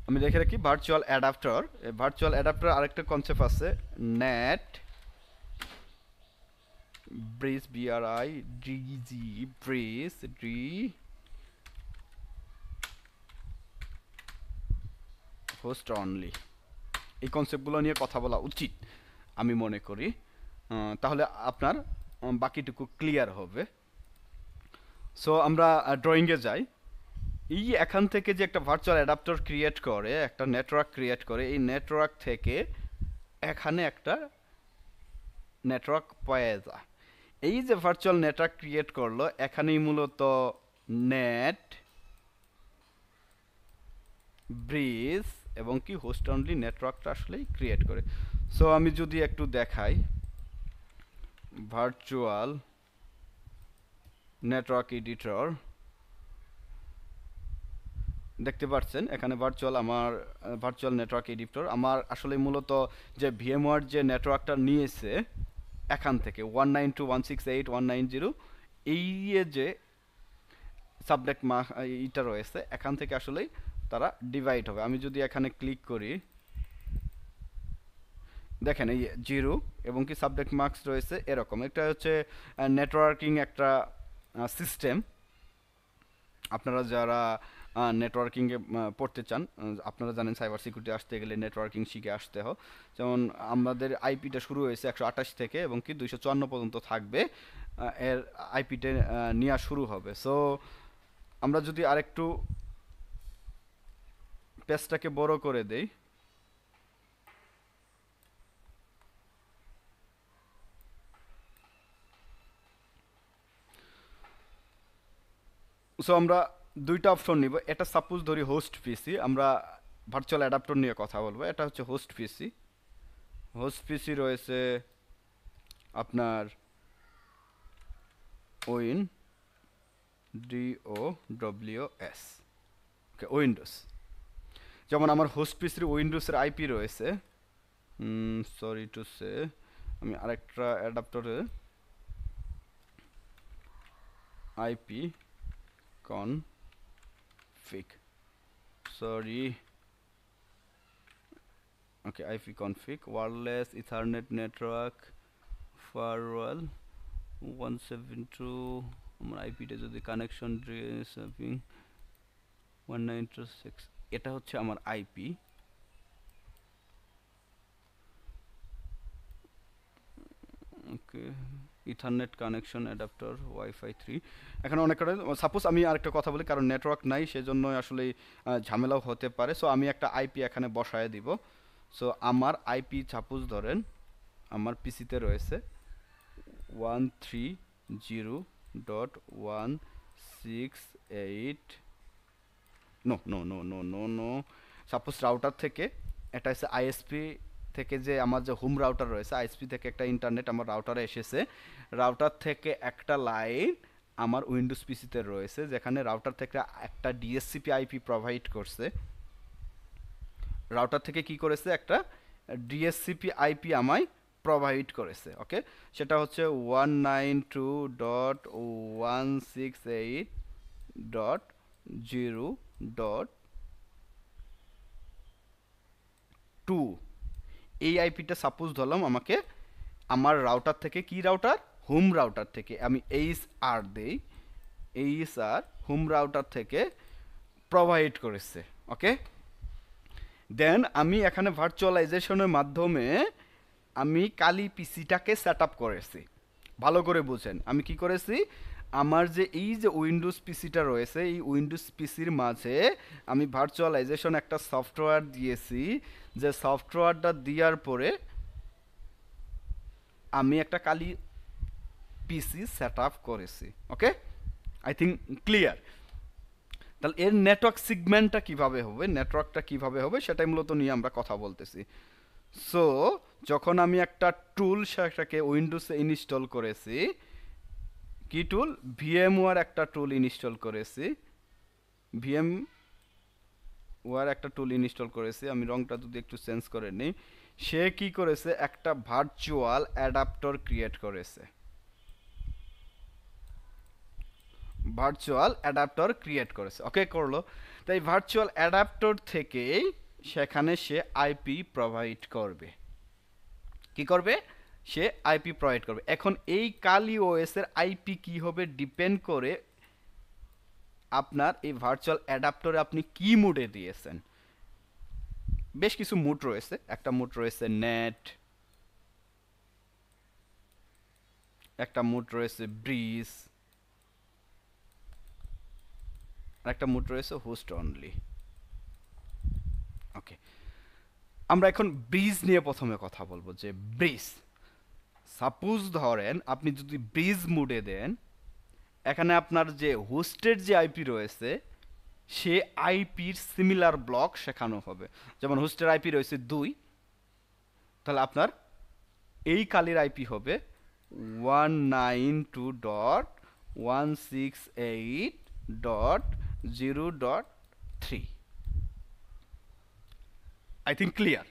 Speaker 1: আমি দেখে রাখি ভার্চুয়াল অ্যাডাপ্টার ভার্চুয়াল অ্যাডাপ্টার আরেকটা কনসেপ্ট আছে NAT bridge BRI DG bridged so strongly এই কনসেপ্টগুলো নিয়ে কথা বলা উচিত আমি মনে করি তাহলে আপনার বাকিটুকু ক্লিয়ার হবে সো আমরা ড্রয়িংয়ে যাই এই এখান থেকে যে একটা ভার্চুয়াল অ্যাডাপ্টার ক্রিয়েট করে একটা নেটওয়ার্ক ক্রিয়েট করে এই নেটওয়ার্ক থেকে এখানে একটা নেটওয়ার্ক পাওয়া যায় এই যে ভার্চুয়াল নেটওয়ার্ক ক্রিয়েট করলো এখানেই মূলত নেট ব্রিজ এবং কি হোস্ট অনলি নেটওয়ার্কটা আসলেই ক্রিয়েট করে সো আমি যদি একটু দেখাই ভার্চুয়াল নেটওয়ার্ক এডিটর দেখতে পাচ্ছেন এখানে ভার্চুয়াল আমার ভার্চুয়াল নেটওয়ার্ক এডিটর আমার আসলে মূলত যে ভিএমওয়ার যে নেটওয়ার্কটা নিয়েছে এখান থেকে one nine two one six eight one nine zero এই যে সাবজেক্ট মা এইটা রয়েছে এখান থেকে আসলেই তারা ডিভাইড হবে আমি যদি এখানে ক্লিক করি দেখেন এই জিরো এবং কি সাবজেক্ট মার্কস রয়েছে এরকম একটা হচ্ছে নেটওয়ার্কিং একটা সিস্টেম আপনারা যারা নেটওয়ার্কিংয়ে পড়তে চান আপনারা জানেন সাইবার সিকিউরিটি আসতে গেলে নেটওয়ার্কিং শিখে আসতে হয় যেমন আমাদের আইপিটা শুরু হয়েছে একশো আঠাশ থেকে এবং কি দুইশো চুয়ান্ন পর্যন্ত থাকবে এর আইপিটা নেওয়া শুরু হবে সো আমরা যদি আরেকটু পেজটাকে বড় করে দেই সো আমরা দুইটা অপশন নিব এটা সাপোজ ধরি হোস্ট পিসি আমরা ভার্চুয়াল অ্যাডাপ্টর নিয়ে কথা বলবো এটা হচ্ছে হোস্ট পিসি হোস্ট পিসি রয়েছে আপনার win DO W S okay Windows যেমন আমার হোস্ট পিসির উইন্ডোজের আইপি রয়েছে সরি টু সে আমি আরেকটা অ্যাডাপ্টারে IP config sorry okay IP config wireless Ethernet network firewall one seven two আমার আইপিটা যদি connection addressing one nine two six এটা হচ্ছে আমার IP okay Ethernet connection adapter wifi three এখানে অনেক সাপোজ আমি আরেকটা কথা বলি কারণ নেটওয়ার্ক নাই সেজন্য আসলে ঝামেলাও হতে পারে সো আমি একটা আইপি এখানে বসায় দিব সো আমার আইপি সাপোজ ধরেন আমার পিসিতে রয়েছে one three zero dot one six eight no no no no no no suppose router থেকে এটা হচ্ছে আইএসপি থেকে যে আমার যে হোম রাউটার রয়েছে আইএসপি থেকে একটা ইন্টারনেট আমার রাউটারে এসেছে রাউটার থেকে একটা লাইন আমার উইন্ডোজ পিসিতে রয়েছে যেখানে রাউটার থেকে একটা ডিএসসিপি আইপি প্রোভাইড করছে রাউটার থেকে কি করেছে একটা ডিএসসিপি আইপি আমায় প্রোভাইড করেছে ওকে সেটা হচ্ছে one nine two dot one six eight dot 0 dot 2 এই আইপিটা সাপোজ ধরলাম আমাকে আমার রাউটার থেকে কি রাউটার হোম রাউটার থেকে আমি এইচ আর দেই এইচ আর হোম রাউটার থেকে প্রোভাইড করেছে ওকে দেন আমি এখানে ভার্চুয়ালাইজেশনের মাধ্যমে আমি কালি পিসিটাকে সেট আপ করেছি ভালো করে বুঝেন আমি কি করেছি আমার যে এই যে উইন্ডোজ পিসিটা রয়েছে এই উইন্ডোজ পিসির মাঝে আমি ভার্চুয়ালাইজেশন একটা সফটওয়্যার দিয়েছি যে সফটওয়্যারটা দেওয়ার পরে আমি একটা কালি পিসি সেট আপ করেছি ওকে আই থিঙ্ক ক্লিয়ার তাহলে এর নেটওয়ার্ক সিগমেন্টটা কিভাবে হবে নেটওয়ার্কটা কিভাবে হবে সেটাই মূলত নিয়ে আমরা কথা বলতেছি সো যখন আমি একটা টুল সেটাকে উইন্ডোজে ইনস্টল করেছি কি টুল ভিএম ওয়ার একটা টুল ইনস্টল করেছি ভিএম ওয়ার একটা টুল ইনস্টল করেছি আমি রংটা যদি একটু চেঞ্জ করে নিই সে কি করেছে একটা ভার্চুয়াল অ্যাডাপ্টর ক্রিয়েট করেছে ভার্চুয়াল অ্যাডাপ্টর ক্রিয়েট করেছে ওকে করলো তাই ভার্চুয়াল অ্যাডাপ্টর থেকেই সেখানে সে আইপি প্রোভাইড করবে কি করবে সে আইপি প্রোভাইড করবে এখন এই কালি ওএসের আইপি কি হবে ডিপেন্ড করে আপনার এই ভার্চুয়াল অ্যাডাপ্টরে আপনি কি মুডে দিয়েছেন বেশ কিছু মুড রয়েছে একটা মুড রয়েছে নেট একটা মুড রয়েছে ব্রিজ একটা মুড রয়েছে হোস্ট অনলি ওকে আমরা এখন ব্রিজ নিয়ে প্রথমে কথা বলবো যে ব্রিজ সাপোজ ধরেন আপনি যদি ব্রিজ মুডে দেন এখানে আপনার যে হোস্টের যে আইপি রয়েছে সে আইপির সিমিলার ব্লক শেখানো হবে যেমন হোস্টের আইপি রয়েছে দুই তাহলে আপনার এই কালির আইপি হবে one nine two dot one six eight dot zero dot three I think clear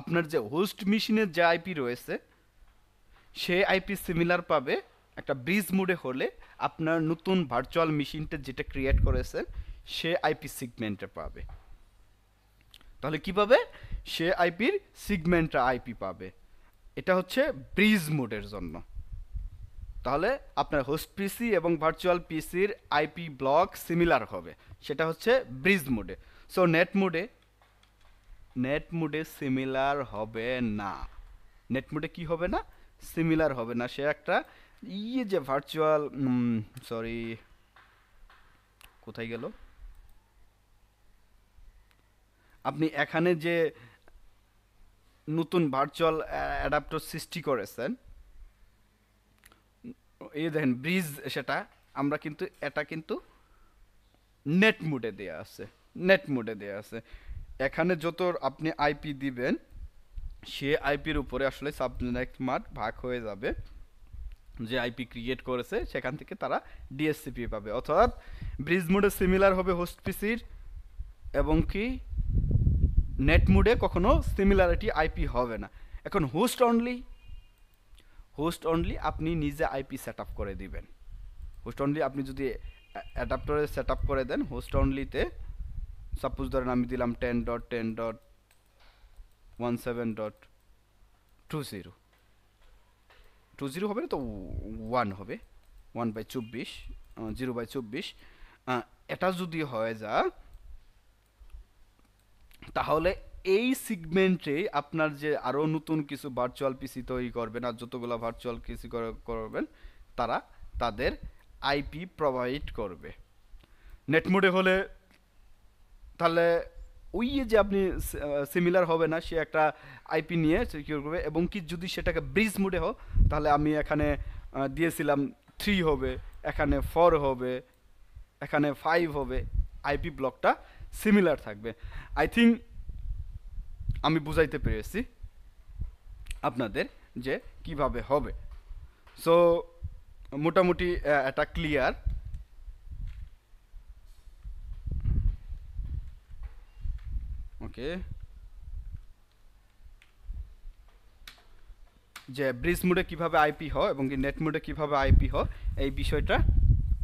Speaker 1: আপনার যে হোস্ট মেশিনের যে আইপি রয়েছে সে আইপি সিমিলার পাবে একটা ব্রিজ মুডে হলে আপনার নতুন ভার্চুয়াল মেশিনটা যেটা ক্রিয়েট করেছেন সে আইপি সিগমেন্টে পাবে তাহলে কি পাবে সে আইপির সিগমেন্টটা আইপি পাবে এটা হচ্ছে ব্রিজ মোডের জন্য তাহলে আপনার হোস্ট পিসি এবং ভার্চুয়াল পিসির আইপি ব্লক সিমিলার হবে সেটা হচ্ছে ব্রিজ মোডে সো নেট মোডে নেট মুডে সিমিলার হবে না নেট মুডে কি হবে না সিমিলার হবে না সে একটা ইয়ে যে ভার্চুয়াল সরি কোথায় গেল আপনি এখানে যে নতুন ভার্চুয়াল অ্যাডাপ্টর সৃষ্টি করেছেন এই দেখেন ব্রিজ সেটা আমরা কিন্তু এটা কিন্তু নেট মুডে দেওয়া আছে নেট মুডে দেওয়া আছে এখানে যত আপনি আইপি দিবেন সে আইপির উপরে আসলে সাবনেক্ট মাঠ ভাগ হয়ে যাবে যে আইপি ক্রিয়েট করেছে সেখান থেকে তারা ডিএসসিপি পাবে অর্থাৎ ব্রিজ মোডে সিমিলার হবে হোস্ট পিসির এবং কি নেট মোডে কখনো সিমিলারিটি আইপি হবে না এখন হোস্ট অনলি হোস্ট অনলি আপনি নিজে আইপি সেট করে দিবেন হোস্ট অনলি আপনি যদি অ্যাডাপ্টারে সেট করে দেন হোস্ট অনলিতে সাপোজ ধরেন আমি দিলাম ten dot ten dot two zero হবে না তো ওয়ান হবে ওয়ান বাই চব্বিশ জিরো বাই চব্বিশ এটা যদি হয় যা তাহলে এই সিগমেন্টে আপনার যে আরও নতুন কিছু ভার্চুয়াল পিসি তৈরি করবেন আর যতগুলো ভার্চুয়াল পিসি করবেন তারা তাদের আইপি প্রোভাইড করবে নেটমোডে হলে তাহলে ওই যে আপনি সিমিলার হবে না সে একটা আইপি নিয়ে সিকিউর করবে এবং কি যদি সেটাকে ব্রিজ মোডে হোক তাহলে আমি এখানে দিয়েছিলাম থ্রি হবে এখানে ফোর হবে এখানে ফাইভ হবে আইপি ব্লকটা সিমিলার থাকবে আই থিঙ্ক আমি বুঝাইতে পেরেছি আপনাদের যে কিভাবে হবে সো মোটামুটি এটা ক্লিয়ার ওকে যে ব্রিজ মোডে কীভাবে আইপি হয় এবং নেট মোডে কীভাবে আইপি হয় এই বিষয়টা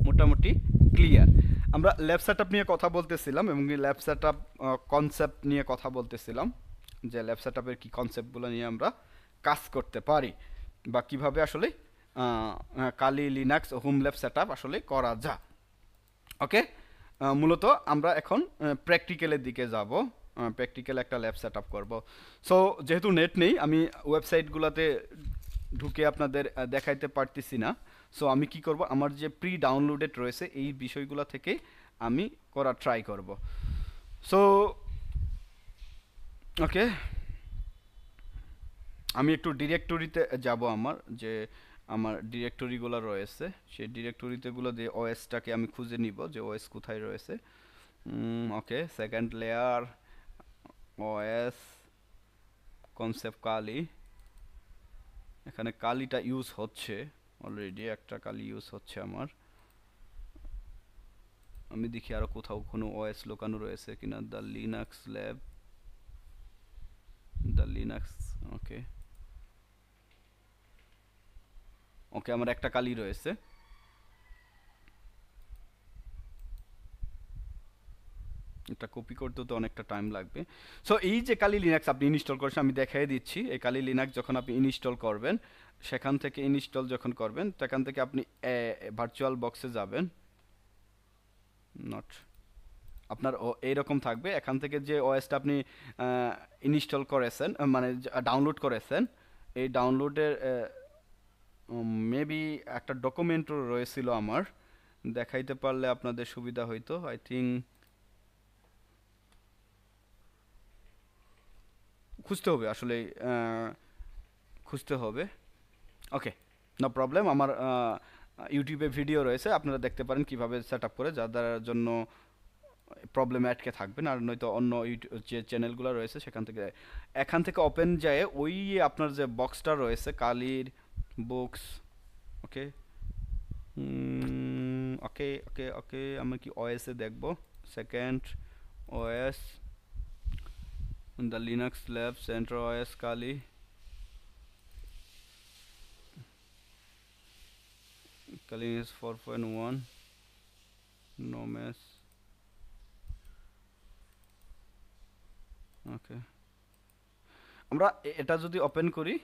Speaker 1: মোটামুটি ক্লিয়ার আমরা ল্যাব নিয়ে কথা বলতেছিলাম এবং ল্যাব সেট কনসেপ্ট নিয়ে কথা বলতেছিলাম যে ল্যাব সেট আপের কী কনসেপ্টগুলো নিয়ে আমরা কাজ করতে পারি বা কিভাবে আসলে Kali Linux home lab set আসলে করা যা ওকে মূলত আমরা এখন প্র্যাকটিক্যালের দিকে যাব প্র্যাকটিক্যাল একটা ল্যাব সেট আপ করবো সো যেহেতু নেট নেই আমি ওয়েবসাইটগুলোতে ঢুকে আপনাদের দেখাইতে পারতেছি না সো আমি কি করব আমার যে প্রি ডাউনলোডেড রয়েছে এই বিষয়গুলো থেকে আমি করা ট্রাই করব সো ওকে আমি একটু ডিরেক্টরিতে যাব আমার যে আমার ডিরেক্টরিগুলো রয়েছে সেই ডিরেক্টরিতেগুলো দিয়ে ওএসটাকে আমি খুঁজে নিব যে ওএস কোথায় রয়েছে okay second layer OS concept Kali এখানে কালিটা ইউজ হচ্ছে অলরেডি একটা কালি ইউজ হচ্ছে আমার আমি দেখি আরো কোথাও কোনো ওএস লোকানো রয়েছে কিনা the Linux lab the Linux okay okay আমার একটা কালি রয়েছে এটা কপি করতে তো অনেকটা টাইম লাগবে সো এই যে কালি লিনাক্স আপনি ইনস্টল করেছেন আমি দেখাই দিচ্ছি এই কালি লিনাক্স যখন আপনি ইনস্টল করবেন সেখান থেকে ইনস্টল যখন করবেন সেখান থেকে আপনি ভার্চুয়াল বক্সে যাবেন নট আপনার এইরকম থাকবে এখান থেকে যে ওএসটা আপনি ইনস্টল করেছেন মানে ডাউনলোড করেছেন এই ডাউনলোডের মেবি একটা ডকুমেন্টও রয়েছিল আমার দেখাইতে পারলে আপনাদের সুবিধা হইতো আই থিঙ্ক খুঁজতে হবে আসলে খুঁজতে হবে ওকে নো প্রবলেম আমার ইউটিউবে ভিডিও রয়েছে আপনারা দেখতে পারেন কিভাবে সেট আপ করে যার জন্য প্রবলেম আটকে থাকবেন আর নয়তো অন্য যে চ্যানেলগুলো রয়েছে সেখান থেকে এখান থেকে ওপেন যায় ওই আপনার যে বক্সটা রয়েছে কালির বুকস ওকে ওকে ওকে ওকে আমি কি ওএসে দেখব second OS the Linux Lab CentOS Kali Kali is 4.1 no mess okay আমরা এটা যদি ওপেন করি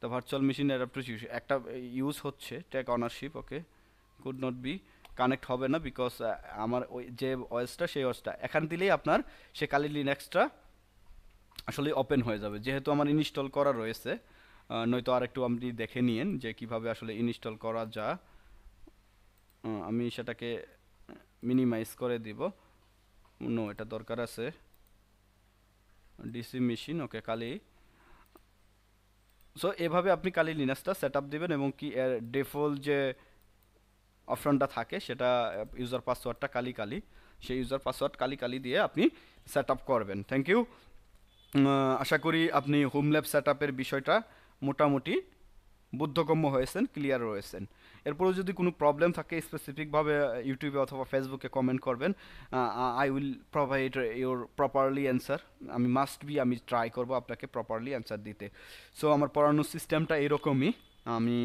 Speaker 1: the virtual machine adapter use একটা ইউজ হচ্ছে take ownership okay could not be connect হবে না বিকজ আমার ওই যে ওয়েসটা সেই ওয়েসটা এখান দিলেই আপনার সে কালি লিনাক্সটা আসলে ওপেন হয়ে যাবে যেহেতু আমার ইনস্টল করা রয়েছে নয়তো আর একটু আপনি দেখে নিন যে কিভাবে আসলে ইনস্টল করা যা আমি সেটাকে মিনিমাইজ করে দিব নো এটা দরকার আছে DC machine okay Kali so এভাবে আপনি কালি লিনাক্সটা সেট আপ দেবেন এবং কি এর ডিফল্ট যে অপশনটা থাকে সেটা ইউজার পাসওয়ার্ডটা কালি কালি সেই ইউজার পাসওয়ার্ড কালি কালি দিয়ে আপনি সেট করবেন থ্যাংক ইউ আশা করি আপনি হোম ল্যাব সেট বিষয়টা মোটামুটি বুদ্ধগম্য হয়েছেন ক্লিয়ার রয়েছেন এরপরেও যদি কোনো প্রবলেম থাকে স্পেসিফিকভাবে ইউটিউবে অথবা ফেসবুকে কমেন্ট করবেন I will provide your properly answer আমি মাস্ট বি আমি ট্রাই করব আপনাকে প্রপারলি অ্যান্সার দিতে সো আমার পড়ানোর সিস্টেমটা এরকমই আমি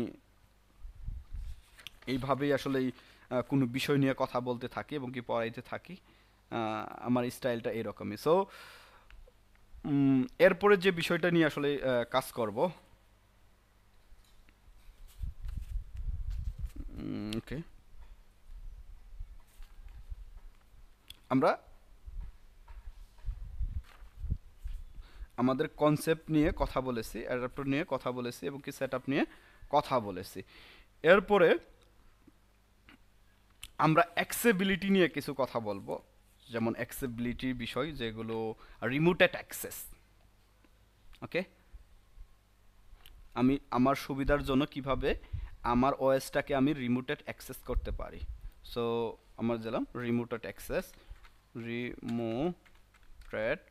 Speaker 1: এইভাবেই আসলে কোনো বিষয় নিয়ে কথা বলতে থাকি এবং কি পড়াইতে থাকি আমার স্টাইলটা এরকমই সো এরপরে যে বিষয়টা নিয়ে আসলে কাজ করব ওকে আমরা আমাদের কনসেপ্ট নিয়ে কথা বলেছি অ্যাডাপ্টার নিয়ে কথা বলেছি এবং কি সেট নিয়ে কথা বলেছি এরপরে আমরা অ্যাক্সেবিলিটি নিয়ে কিছু কথা বলবো যেমন অ্যাক্সেবিলিটির বিষয় যেগুলো রিমোটেড অ্যাক্সেস ওকে আমি আমার সুবিধার জন্য কিভাবে আমার ওএসটাকে আমি রিমোটেড অ্যাক্সেস করতে পারি সো আমার দিলাম remoted access remoted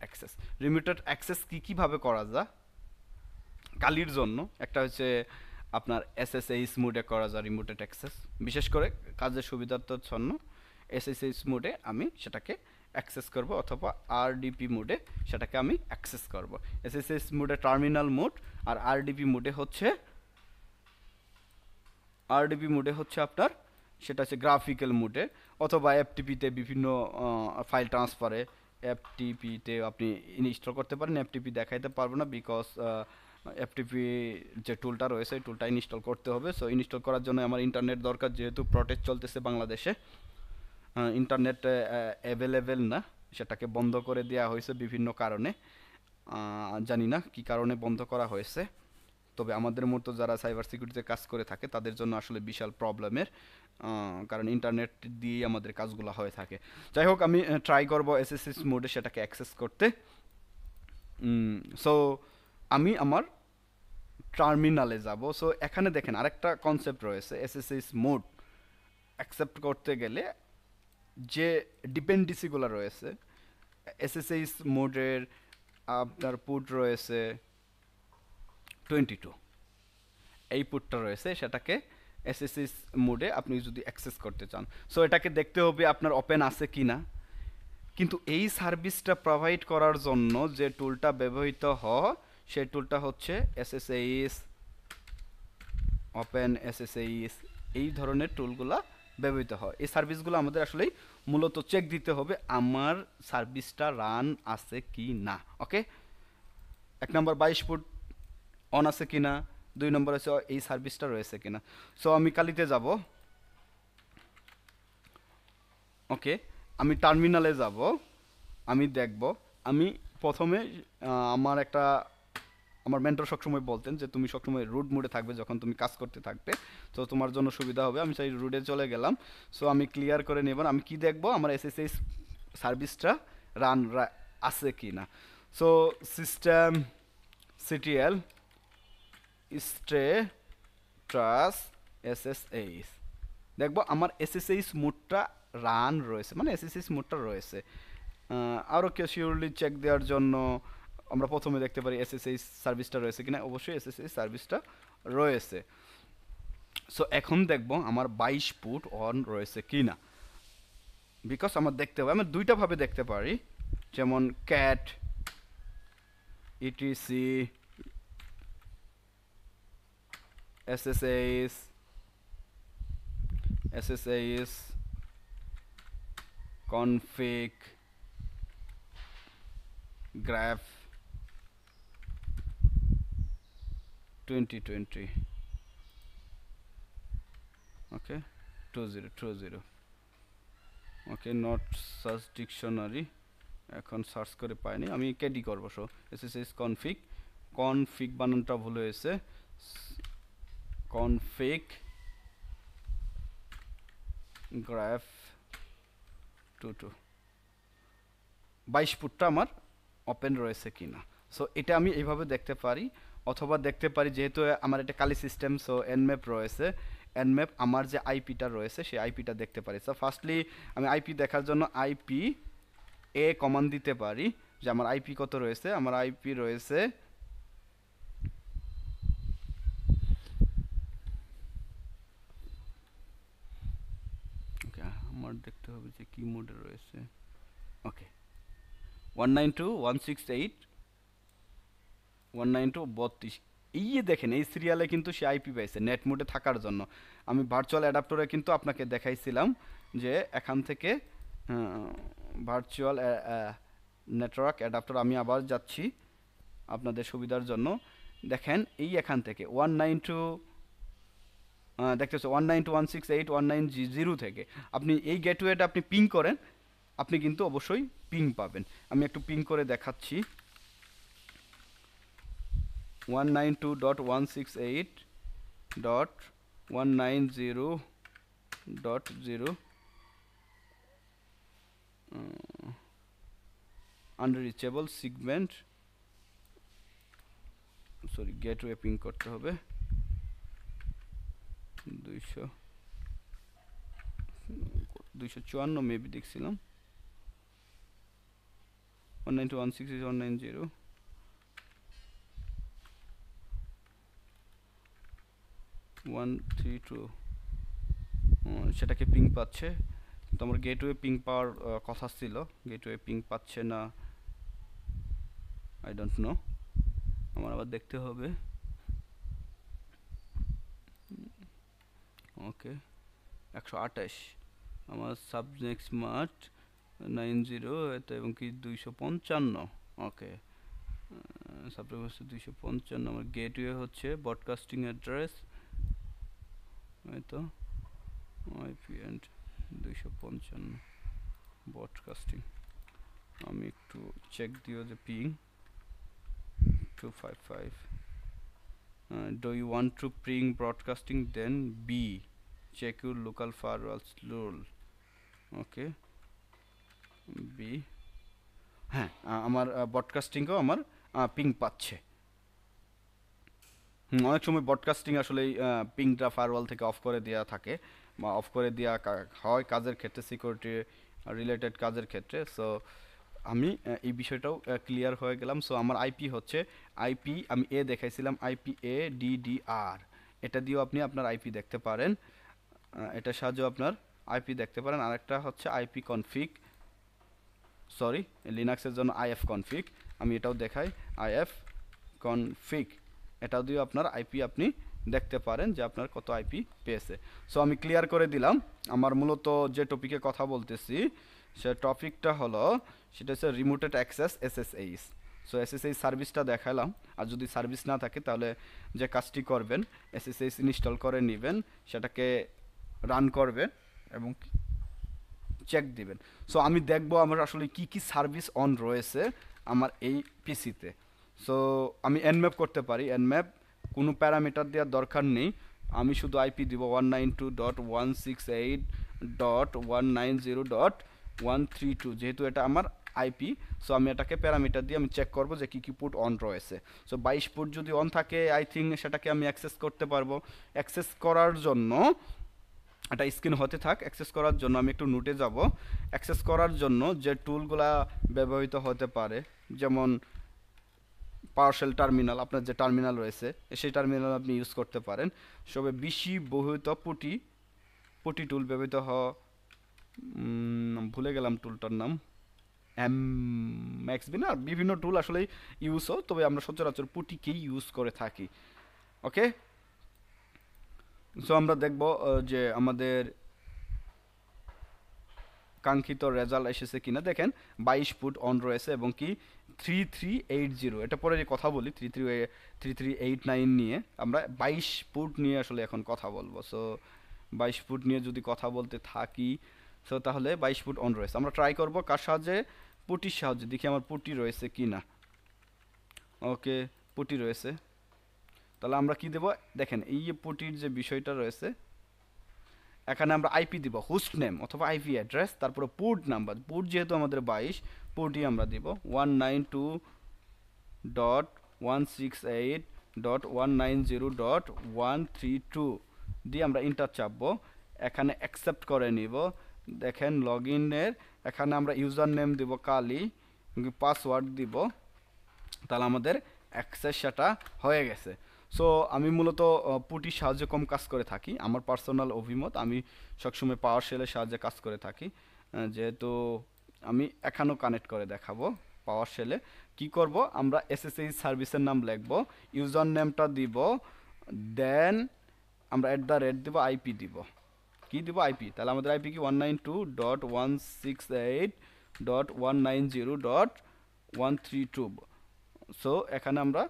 Speaker 1: access remoted access কী কীভাবে করা যায় কালির জন্য একটা হচ্ছে আপনার এসএসএইচ মোডে করা যায় রিমোটে অ্যাক্সেস বিশেষ করে কাজের সুবিধার্থর জন্য এসএসএইচ মোডে আমি সেটাকে অ্যাক্সেস করব অথবা আরডিপি মোডে সেটাকে আমি অ্যাক্সেস করব এসএসএস মোডে টার্মিনাল মোড আর আরডিপি মোডে হচ্ছে আরডিপি মোডে হচ্ছে আপনার সেটা হচ্ছে গ্রাফিক্যাল মোডে অথবা এফটিপিতে বিভিন্ন ফাইল ট্রান্সফারে এফটিপিতে আপনি ইনস্টল করতে পারেন এফটিপি দেখাইতে পারবো না বিকজ এফটিপি যে টুলটা রয়েছে এই টুলটা ইনস্টল করতে হবে সো ইনস্টল করার জন্য আমার ইন্টারনেট দরকার যেহেতু প্রটেস্ট চলতেছে বাংলাদেশে ইন্টারনেট অ্যাভেলেবেল না সেটাকে বন্ধ করে দেওয়া হয়েছে বিভিন্ন কারণে জানি না কি কারণে বন্ধ করা হয়েছে তবে আমাদের মতো যারা সাইবার সিকিউরিটিতে কাজ করে থাকে তাদের জন্য আসলে বিশাল প্রবলেমের কারণ ইন্টারনেট দিয়েই আমাদের কাজগুলো হয়ে থাকে যাই হোক আমি ট্রাই করবো এসএসএস মোডে সেটাকে অ্যাক্সেস করতে সো আমি আমার টার্মিনালে যাব সো এখানে দেখেন আরেকটা কনসেপ্ট রয়েছে এসএসএস মোড অ্যাকসেপ্ট করতে গেলে যে ডিপেন্ডিসিগুলো রয়েছে এসএসএস মোডের আপনার পুট রয়েছে টোয়েন্টি টু এই পুটটা রয়েছে সেটাকে এসএসএস মোডে আপনি যদি অ্যাক্সেস করতে চান সো এটাকে দেখতে হবে আপনার ওপেন আছে কি না কিন্তু এই সার্ভিসটা প্রোভাইড করার জন্য যে টুলটা ব্যবহৃত হয় সেই টুলটা হচ্ছে এসএসএইস ওপেন এসএসএইস এই ধরনের টুলগুলা ব্যবহৃত হয় এই সার্ভিসগুলো আমাদের আসলেই মূলত চেক দিতে হবে আমার সার্ভিসটা রান আছে কি না ওকে এক নম্বর বাইশ ফুট অন আছে কি না দুই নম্বর আছে এই সার্ভিসটা রয়েছে কিনা সো আমি কালিতে যাব ওকে আমি টার্মিনালে যাব আমি দেখব আমি প্রথমে আমার একটা আমার মেন্টর সবসময় বলতেন যে তুমি সবসময় রুড মুডে থাকবে যখন তুমি কাজ করতে থাকবে তো তোমার জন্য সুবিধা হবে আমি সেই রুডে চলে গেলাম সো আমি ক্লিয়ার করে নেবার আমি কি দেখবো আমার এস সার্ভিসটা রান আছে কি না so system systemctl status S S H দেখবো আমার এস এইস মুডটা রান রয়েছে মানে এস এস এসএসএইস মুডটা রয়েছে আরও কেউ শিওরলি চেক দেওয়ার জন্য আমরা প্রথমে দেখতে পারি এসএসএই সার্ভিসটা রয়েছে কিনা অবশ্যই এসএসএই সার্ভিসটা রয়েছে সো এখন দেখব আমার বাইশ ফুট অন রয়েছে কিনা বিকজ আমার দেখতে হবে আমি দুইটাভাবে দেখতে পারি যেমন cat etc S SSH config grep 2020 okay 2020 okay not search dictionary এখন সার্চ করে পাইনি আমি কেডি করবো সো এসএসএস কনফিক কনফিক বানানটা ভুল হয়েছে কনফিক গ্রাফ টু টু বাইশ ফুটটা আমার ওপেন রয়েছে কিনা সো এটা আমি এইভাবে দেখতে পারি অথবা দেখতে পারি যেহেতু আমার এটা কালি সিস্টেম সো এনম্যাপ রয়েছে এনম্যাপ আমার যে আইপিটা রয়েছে সেই আইপিটা দেখতে পারি সো ফার্স্টলি আমি আইপি দেখার জন্য আইপি এ কমান দিতে পারি যে আমার আইপি কত রয়েছে আমার আইপি রয়েছে আমার দেখতে হবে যে কি মোডে রয়েছে okay one nine two one six eight one nine two বত্রিশ এই দেখেন এই সিরিয়ালে কিন্তু সে আইপি পাইছে নেট মোডে থাকার জন্য আমি ভার্চুয়াল অ্যাডাপ্টরে কিন্তু আপনাকে দেখাইছিলাম যে এখান থেকে ভার্চুয়াল নেটওয়ার্ক অ্যাডাপ্টর আমি আবার যাচ্ছি আপনাদের সুবিধার জন্য দেখেন এই এখান থেকে ওয়ান নাইন টু দেখতে পাচ্ছি one nine two one six eight one nine জি জিরো থেকে আপনি এই গেটওয়েটা আপনি পিং করেন আপনি কিন্তু অবশ্যই পিং পাবেন আমি একটু পিং করে দেখাচ্ছি 192.168.190.0 uh, unreachable segment sorry gateway ping করতে হবে 200 254 মেবি দেখছিলাম 192.168.190 ওয়ান থ্রি টু সেটাকে পিং পাচ্ছে তো আমার গেটওয়ে পিং পাওয়ার কথা ছিল গেটওয়ে পিং পাচ্ছে না আই ডোন্ট নো আমার আবার দেখতে হবে ওকে একশো আঠাশ আমার সাবজেক্ট স্মার্ট নাইন জিরো এবং কি দুইশো পঞ্চান্ন ওকে সাবজেক্ট হচ্ছে দুইশো পঞ্চান্ন আমার গেটওয়ে হচ্ছে ব্রডকাস্টিং অ্যাড্রেস হয়তো আইপি অ্যান্ড দুইশো পঞ্চান্ন ব্রডকাস্টিং আমি একটু চেক দিও যে ping to do you want to প্রিং broadcasting then be check your local firewalls rule okay be হ্যাঁ আমার ব্রডকাস্টিংও আমার পিং পাচ্ছে অনেক সময় ব্রডকাস্টিং আসলে পিংটা ফায়ারওয়াল থেকে অফ করে দেওয়া থাকে বা অফ করে দেওয়া হয় কাজের ক্ষেত্রে সিকিউরিটি রিলেটেড কাজের ক্ষেত্রে সো আমি এই বিষয়টাও ক্লিয়ার হয়ে গেলাম সো আমার আইপি হচ্ছে আইপি আমি এ দেখাইছিলাম আইপি এ ডিডিআর এটা দিয়েও আপনি আপনার আইপি দেখতে পারেন এটা সাহায্য আপনার আইপি দেখতে পারেন আরেকটা হচ্ছে আইপি কনফিক সরি লিনাক্সের জন্য আইএফ কনফিক আমি এটাও দেখাই আইএফ কনফিক এটা দিয়ে আপনার আইপি আপনি দেখতে পারেন যে আপনার কত আইপি পেয়েছে সো আমি ক্লিয়ার করে দিলাম আমার মূলত যে টপিকে কথা বলতেছি সে টপিকটা হলো সেটা হচ্ছে রিমোটেড অ্যাক্সেস এসএসএইস সো এসএসএই সার্ভিসটা দেখালাম আর যদি সার্ভিস না থাকে তাহলে যে কাজটি করবেন এসএসএইস ইনস্টল করে নেবেন সেটাকে রান করবেন এবং চেক দিবেন সো আমি দেখব আমার আসলে কি কি সার্ভিস অন রয়েছে আমার এই পিসিতে সো আমি এনম্যাপ করতে পারি এনম্যাপ কোনো প্যারামিটার দেওয়ার দরকার নেই আমি শুধু আইপি দিব one nine two dot one six eight dot one nine zero dot one three two যেহেতু এটা আমার আইপি সো আমি এটাকে প্যারামিটার দিয়ে আমি চেক করবো যে কী কী পুট অন রয়েছে সো বাইশ পুট যদি অন থাকে আই থিঙ্ক সেটাকে আমি অ্যাক্সেস করতে পারবো অ্যাক্সেস করার জন্য এটা স্ক্রিন হতে থাক অ্যাক্সেস করার জন্য আমি একটু নোটে যাব অ্যাক্সেস করার জন্য যে টুলগুলা ব্যবহৃত হতে পারে যেমন পার্সেল টার্মিনাল আপনার যে টার্মিনাল রয়েছে সেই টার্মিনাল আপনি ইউজ করতে পারেন সবে বেশি বহুত পুটি পুটি টুল ব্যবহৃত হ ভুলে গেলাম টুলটার নাম এম ম্যাক্স বিনার বিভিন্ন টুল আসলে ইউজ হোক তবে আমরা সচরাচর পুটিকেই ইউজ করে থাকি ওকে সো আমরা দেখব যে আমাদের কাঙ্ক্ষিত রেজাল্ট এসেছে কিনা দেখেন বাইশ ফুট অন রয়েছে এবং কি থ্রি থ্রি এইট জিরো এটা পরে যে কথা বলি three three three three eight nine নিয়ে আমরা বাইশ ফুট নিয়ে আসলে এখন কথা বলবো সো বাইশ ফুট নিয়ে যদি কথা বলতে থাকি সো তাহলে বাইশ ফুট অন রয়েছে আমরা ট্রাই করবো কার সাহায্যে পুটির সাহায্যে দেখি আমার পুটি রয়েছে কি না ওকে পুটি রয়েছে তাহলে আমরা কি দেব দেখেন এই যে পুটির যে বিষয়টা রয়েছে এখানে আমরা আইপি দিব হোস্ট নেম অথবা আইপি অ্যাড্রেস তারপরে পুট নাম্বার পুট যেহেতু আমাদের বাইশ পোর্টই আমরা দিব one nine two dot one six eight dot one nine zero dot one three two দিয়ে আমরা ইন্টার চাপবো এখানে অ্যাকসেপ্ট করে নিব দেখেন লগ ইনের এখানে আমরা ইউজার নেম দিব কালি পাসওয়ার্ড দিব তাহলে আমাদের অ্যাক্সেস সেটা হয়ে গেছে সো আমি মূলত পুটির সাহায্যে কম কাজ করে থাকি আমার পার্সোনাল অভিমত আমি সবসময় পাওয়ার সেলের সাহায্যে কাজ করে থাকি যেহেতু আমি এখানেও কানেক্ট করে দেখাবো পাওয়ার সেলে কি করব আমরা এসএসএই সার্ভিসের নাম লিখব ইউজার নেমটা দিব দেন আমরা অ্যাট দ্য রেট দিব আইপি দিব কি দিব আইপি তাহলে আমাদের আইপি কি one nine two dot one six eight dot one nine zero dot one three two so এখানে আমরা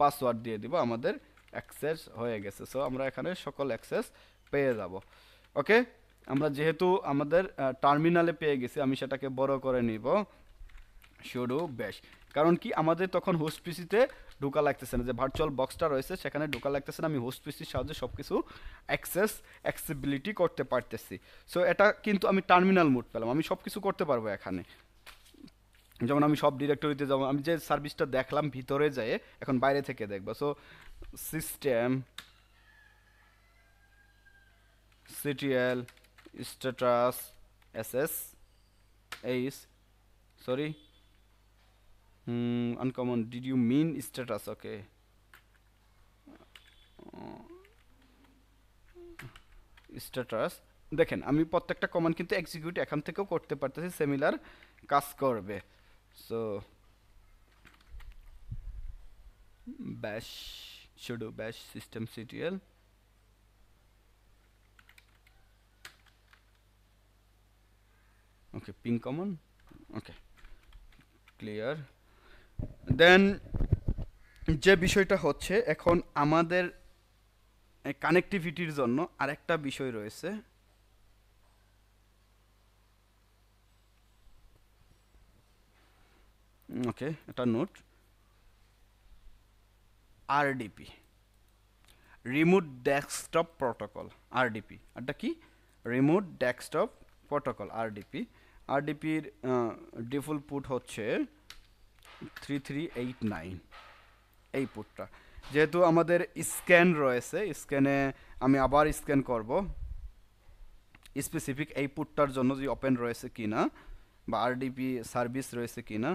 Speaker 1: পাসওয়ার্ড দিয়ে দিব আমাদের অ্যাক্সেস হয়ে গেছে সো আমরা এখানে সকল অ্যাক্সেস পেয়ে যাব ওকে আমরা যেহেতু আমাদের টার্মিনালে পেয়ে গেছি আমি সেটাকে বড় করে নিব শুরু বেশ কারণ কি আমাদের তখন হোস্ট পিসিতে ঢোকা লাগতেছে না যে ভার্চুয়াল বক্সটা রয়েছে সেখানে ঢোকা লাগতেছে না আমি হোস্ট পিসির সাহায্যে সব কিছু অ্যাক্সেস অ্যাক্সেবিলিটি করতে পারতেছি সো এটা কিন্তু আমি টার্মিনাল মোড পেলাম আমি সব কিছু করতে পারবো এখানে যেমন আমি সব ডিরেক্টরিতে যাবো আমি যে সার্ভিসটা দেখলাম ভিতরে যেয়ে এখন বাইরে থেকে দেখবো so system CTL status SS H sorry uncommon did you mean status okay status দেখেন আমি প্রত্যেকটা কমান্ড কিন্তু এক্সিকিউট এখান থেকেও করতে পারতেছি সেমিলার কাজ করবে so bash sudo bash system ctl okay ping common okay clear then যে বিষয়টা হচ্ছে এখন আমাদের কানেক্টিভিটির জন্য আরেকটা বিষয় রয়েছে ওকে এটা note RDP remote desktop protocol RDP এটা কি রিমোট ডেস্কটপ প্রোটোকল আরডিপি আরডিপির ডিফল্ট পুট হচ্ছে থ্রি থ্রি এইট নাইন এই পুটটা যেহেতু আমাদের স্ক্যান রয়েছে স্ক্যানে আমি আবার স্ক্যান করব স্পেসিফিক এই পুটটার জন্য যদি ওপেন রয়েছে কি না বা আরডিপি সার্ভিস রয়েছে কি না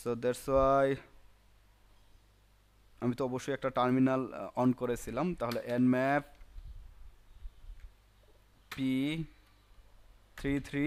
Speaker 1: সো দ্যাটস ওয়াই আমি তো অবশ্যই একটা টার্মিনাল অন করেছিলাম তাহলে এনম্যাপ পি থ্রি থ্রি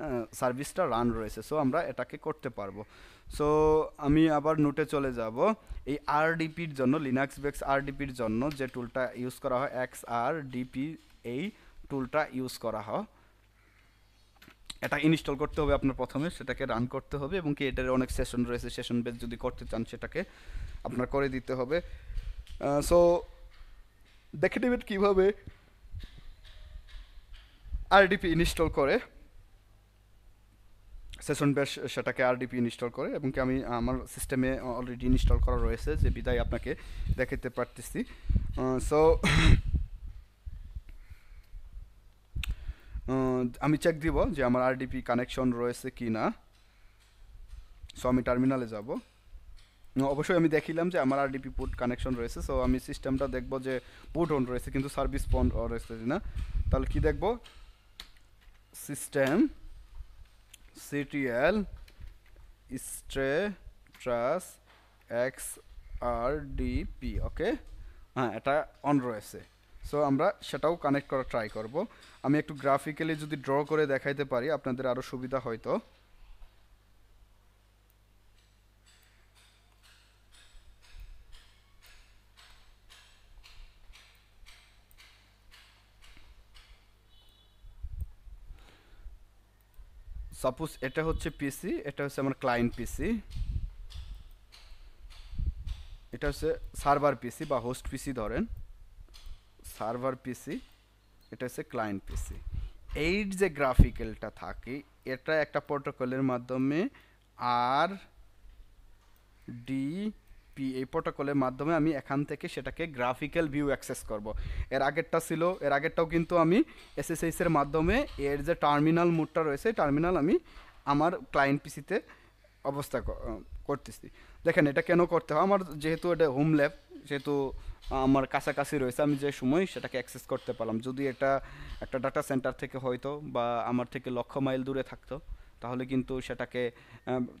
Speaker 1: হ্যাঁ, সার্ভিসটা রান রয়েছে সো আমরা এটাকে করতে পারবো সো আমি আবার নোটে চলে যাব এই আরডিপির জন্য লিনাক্স বেক্স আরডিপির জন্য যে টুলটা ইউজ করা হয় এক্স আর ডিপি এই টুলটা ইউজ করা হয় এটা ইনস্টল করতে হবে আপনার প্রথমে সেটাকে রান করতে হবে এবং কি এটার অনেক সেশন রয়েছে সেশন বেস যদি করতে চান সেটাকে আপনার করে দিতে হবে সো দেখে নেবেন কীভাবে আরডিপি ইনস্টল করে সেশন বেশ সেটাকে আরডিপি ইনস্টল করে এবং কি আমি আমার সিস্টেমে অলরেডি ইনস্টল করা রয়েছে যে বিদায় আপনাকে দেখাতে পারতেছি সো [COUGHS] আমি চেক দিব যে আমার আরডিপি কানেকশন রয়েছে কি না সো আমি টার্মিনালে যাব অবশ্যই আমি দেখিলাম যে আমার আরডিপি পুট কানেকশন রয়েছে সো আমি সিস্টেমটা দেখব যে পোর্ট অন রয়েছে কিন্তু সার্ভিস পন রয়েছে না তাহলে কি দেখব system CTL status X R DP okay হ্যাঁ এটা অন রয়েছে সো আমরা সেটাও কানেক্ট করা ট্রাই করব আমি একটু গ্রাফিক্যালি যদি ড্র করে দেখাইতে পারি আপনাদের আরও সুবিধা হয়তো সাপোজ এটা হচ্ছে পিসি এটা হচ্ছে আমার ক্লায়েন্ট পিসি এটা হচ্ছে সার্ভার পিসি বা হোস্ট পিসি ধরেন সার্ভার পিসি এটা হচ্ছে ক্লায়েন্ট পিসি এই যে গ্রাফিক্যালটা থাকে এটা একটা প্রোটোকলের মাধ্যমে আর ডি পি এই প্রোটোকলের মাধ্যমে আমি এখান থেকে সেটাকে গ্রাফিক্যাল ভিউ অ্যাক্সেস করব। এর আগেরটা ছিল এর আগেরটাও কিন্তু আমি এসএসএসের মাধ্যমে এর যে টার্মিনাল মুডটা রয়েছে টার্মিনাল আমি আমার ক্লায়েন্ট পিসিতে অবস্থা করতেছি দেখেন এটা কেন করতে হয় আমার যেহেতু এটা হোম ল্যাব সেহেতু আমার কাছাকাছি রয়েছে আমি যে সময় সেটাকে অ্যাক্সেস করতে পারলাম যদি এটা একটা ডাটা সেন্টার থেকে হয়তো বা আমার থেকে লক্ষ মাইল দূরে থাকতো তাহলে কিন্তু সেটাকে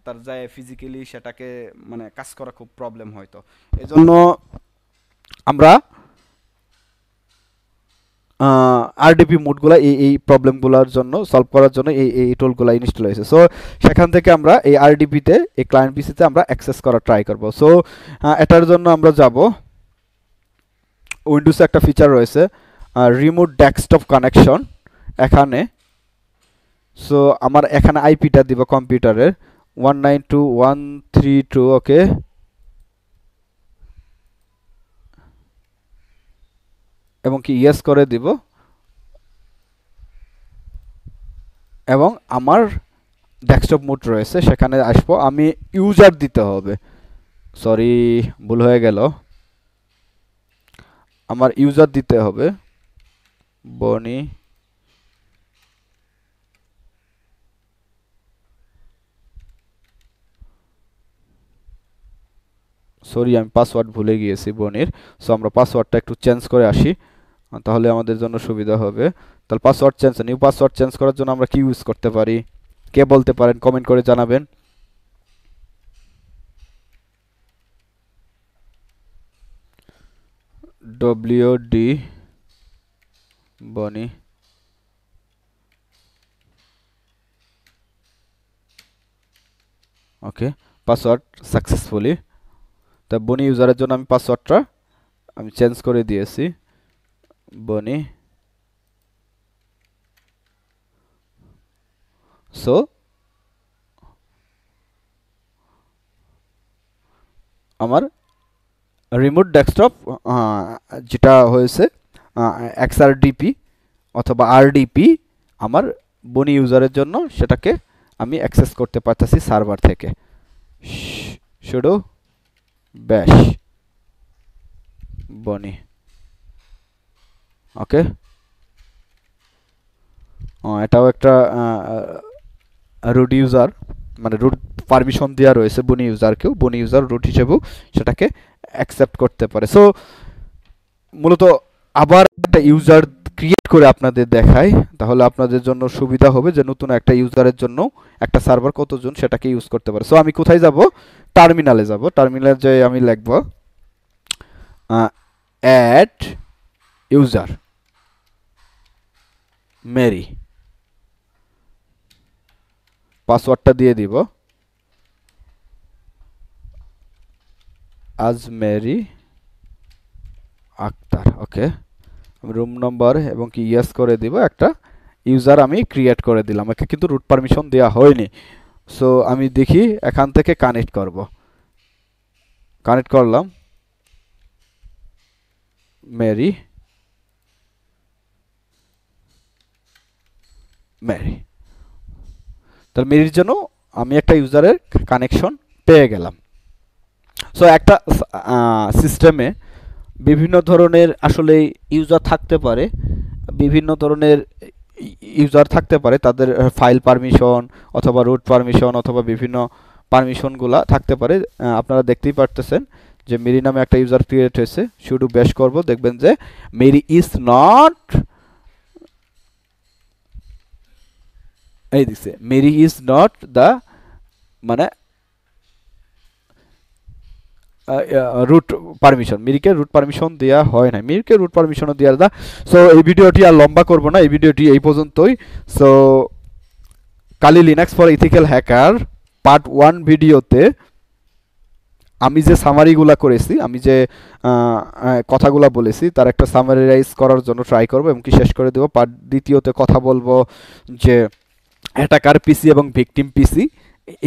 Speaker 1: তার যায় ফিজিক্যালি সেটাকে মানে কাজ করা খুব প্রবলেম হয়তো এজন্য আমরা আরডিপি মোডগুলো এই এই প্রবলেমগুলোর জন্য সলভ করার জন্য এই এই টোলগুলো ইনস্টল হয়েছে সো সেখান থেকে আমরা এই আরডিপিতে এই ক্লায়েন্ট পিসিতে আমরা অ্যাক্সেস করার ট্রাই করব সো এটার জন্য আমরা যাব উইন্ডোজে একটা ফিচার রয়েছে রিমোট ডেস্কটপ কানেকশন এখানে সো আমার এখানে আইপিটা দিব কম্পিউটারের one nine two one three two okay এবং কি ইয়েস করে দিব এবং আমার ডেস্কটপ মোড রয়েছে সেখানে আসবো আমি ইউজার দিতে হবে সরি ভুল হয়ে গেল আমার ইউজার দিতে হবে বনি সরি আমি পাসওয়ার্ড ভুলে গিয়েছি বোনের সো আমরা পাসওয়ার্ডটা একটু চেঞ্জ করে আসি তাহলে আমাদের জন্য সুবিধা হবে তাহলে password change new password change করার জন্য আমরা কি ইউজ করতে পারি কে বলতে পারেন কমেন্ট করে জানাবেন ডব্লিউ ডি বনি ওকে পাসওয়ার্ড সাকসেসফুলি তা বনি ইউজারের জন্য আমি পাসওয়ার্ডটা আমি চেঞ্জ করে দিয়েছি বনি সো আমার রিমোট ডেস্কটপ যেটা হয়েছে এক্সআরডিপি অথবা আরডিপি আমার বনি ইউজারের জন্য সেটাকে আমি অ্যাক্সেস করতে পারতেছি সার্ভার থেকে শুডো ব্যাস বনি ওকে এটাও একটা রুট ইউজার মানে রুট পারমিশন দেওয়া রয়েছে বনি ইউজারকেও বনি ইউজার রুট হিসেবেও সেটাকে অ্যাকসেপ্ট করতে পারে সো মূলত আবার একটা ইউজার ক্রিয়েট করে আপনাদের দেখাই তাহলে আপনাদের জন্য সুবিধা হবে যে নতুন একটা ইউজারের জন্য একটা সার্ভার কতজন সেটাকে ইউজ করতে পারে সো আমি কোথায় যাব টার্মিনালে যাব টার্মিনালে যে আমি লিখব অ্যাট ইউজার মেরি পাসওয়ার্ডটা দিয়ে দিব আজ Mary Akhtar okay room number এবং কি ইয়েস করে দিব একটা ইউজার আমি ক্রিয়েট করে দিলাম একে কিন্তু রুট পারমিশন দেওয়া হয়নি সো আমি দেখি এখান থেকে কানেক্ট করব কানেক্ট করলাম মেরি মেরি তাহলে মেরির জন্য আমি একটা ইউজারের কানেকশন পেয়ে গেলাম সো একটা সিস্টেমে বিভিন্ন ধরনের আসলে ইউজার থাকতে পারে বিভিন্ন ধরনের ইউজার থাকতে পারে তাদের ফাইল পারমিশন অথবা রুট পারমিশন অথবা বিভিন্ন পারমিশনগুলা থাকতে পারে আপনারা দেখতেই পারতেছেন যে মেরি নামে একটা ইউজার ক্রিয়েট হয়েছে শুধু বেশ করব দেখবেন যে মেরি ইজ নট এই দিছে মেরি ইজ নট দ্য মানে রুট পারমিশন মিরিকে রুট পারমিশন দেওয়া হয় না মিরিকে রুট পারমিশনও দেওয়া দা সো এই ভিডিওটি আর লম্বা করব না এই ভিডিওটি এই পর্যন্তই so Kali Linux for ethical hacker part one ভিডিওতে আমি যে সামারিগুলা করেছি আমি যে কথাগুলা বলেছি তার একটা সামারিরাইজ করার জন্য ট্রাই করবো এবং কি শেষ করে দেবো পার্ট দ্বিতীয়তে কথা বলবো যে অ্যাটাকার পিসি এবং ভিকটিম পিসি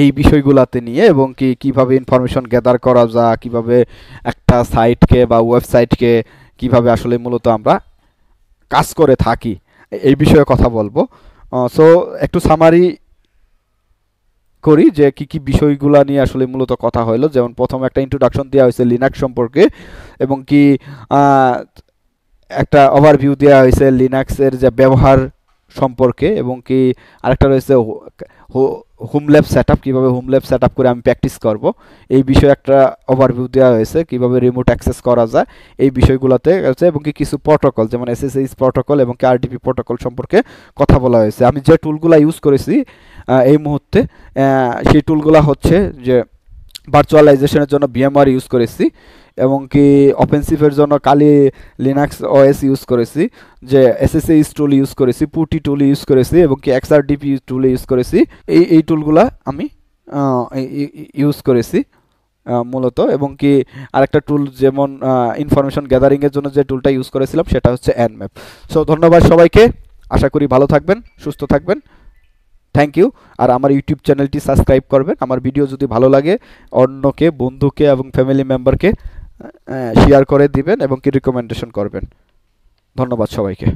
Speaker 1: এই বিষয়গুলাতে নিয়ে এবং কি কীভাবে ইনফরমেশন গ্যাদার করা যা কীভাবে একটা সাইটকে বা ওয়েবসাইটকে কিভাবে আসলে মূলত আমরা কাজ করে থাকি এই বিষয়ে কথা বলবো সো একটু সামারি করি যে কি কি বিষয়গুলা নিয়ে আসলে মূলত কথা হলো যেমন প্রথম একটা ইন্ট্রোডাকশন দেওয়া হয়েছে লিনাক্স সম্পর্কে এবং কি একটা ওভারভিউ দেওয়া হয়েছে লিনাক্সের যে ব্যবহার সম্পর্কে এবং কি আরেকটা রয়েছে হোম ল্যাব সেট আপ কীভাবে হোম ল্যাব সেট আপ করে আমি প্র্যাকটিস করব এই বিষয়ে একটা ওভারভিউ দেওয়া হয়েছে কিভাবে রিমোট অ্যাক্সেস করা যায় এই বিষয়গুলোতে হচ্ছে এবং কি কিছু প্রোটোকল যেমন এস প্রোটোকল এবং কি আরডিপি প্রোটোকল সম্পর্কে কথা বলা হয়েছে আমি যে টুলগুলো ইউজ করেছি এই মুহূর্তে সেই টুলগুলো হচ্ছে যে ভার্চুয়ালাইজেশনের জন্য বিএমআর ইউজ করেছি এবং কি অফেন্সিভের জন্য কালি লিনাক্স ওএস ইউজ করেছি যে এসএসএস টুল ইউজ করেছি পুটি টুল ইউজ করেছি এবং কি এক্সআরডিপি টুল ইউজ করেছি এই এই টুলগুলা আমি ইউজ করেছি মূলত এবং কি আরেকটা টুল যেমন ইনফরমেশন গ্যাদারিংয়ের জন্য যে টুলটা ইউজ করেছিলাম সেটা হচ্ছে অ্যানম্যাপ সো ধন্যবাদ সবাইকে আশা করি ভালো থাকবেন সুস্থ থাকবেন থ্যাংক ইউ আর আমার ইউটিউব চ্যানেলটি সাবস্ক্রাইব করবেন আমার ভিডিও যদি ভালো লাগে অন্যকে বন্ধুকে এবং ফ্যামিলি মেম্বারকে শেয়ার করে দিবেন এবং কি রিকমেন্ডেশন করবেন ধন্যবাদ সবাইকে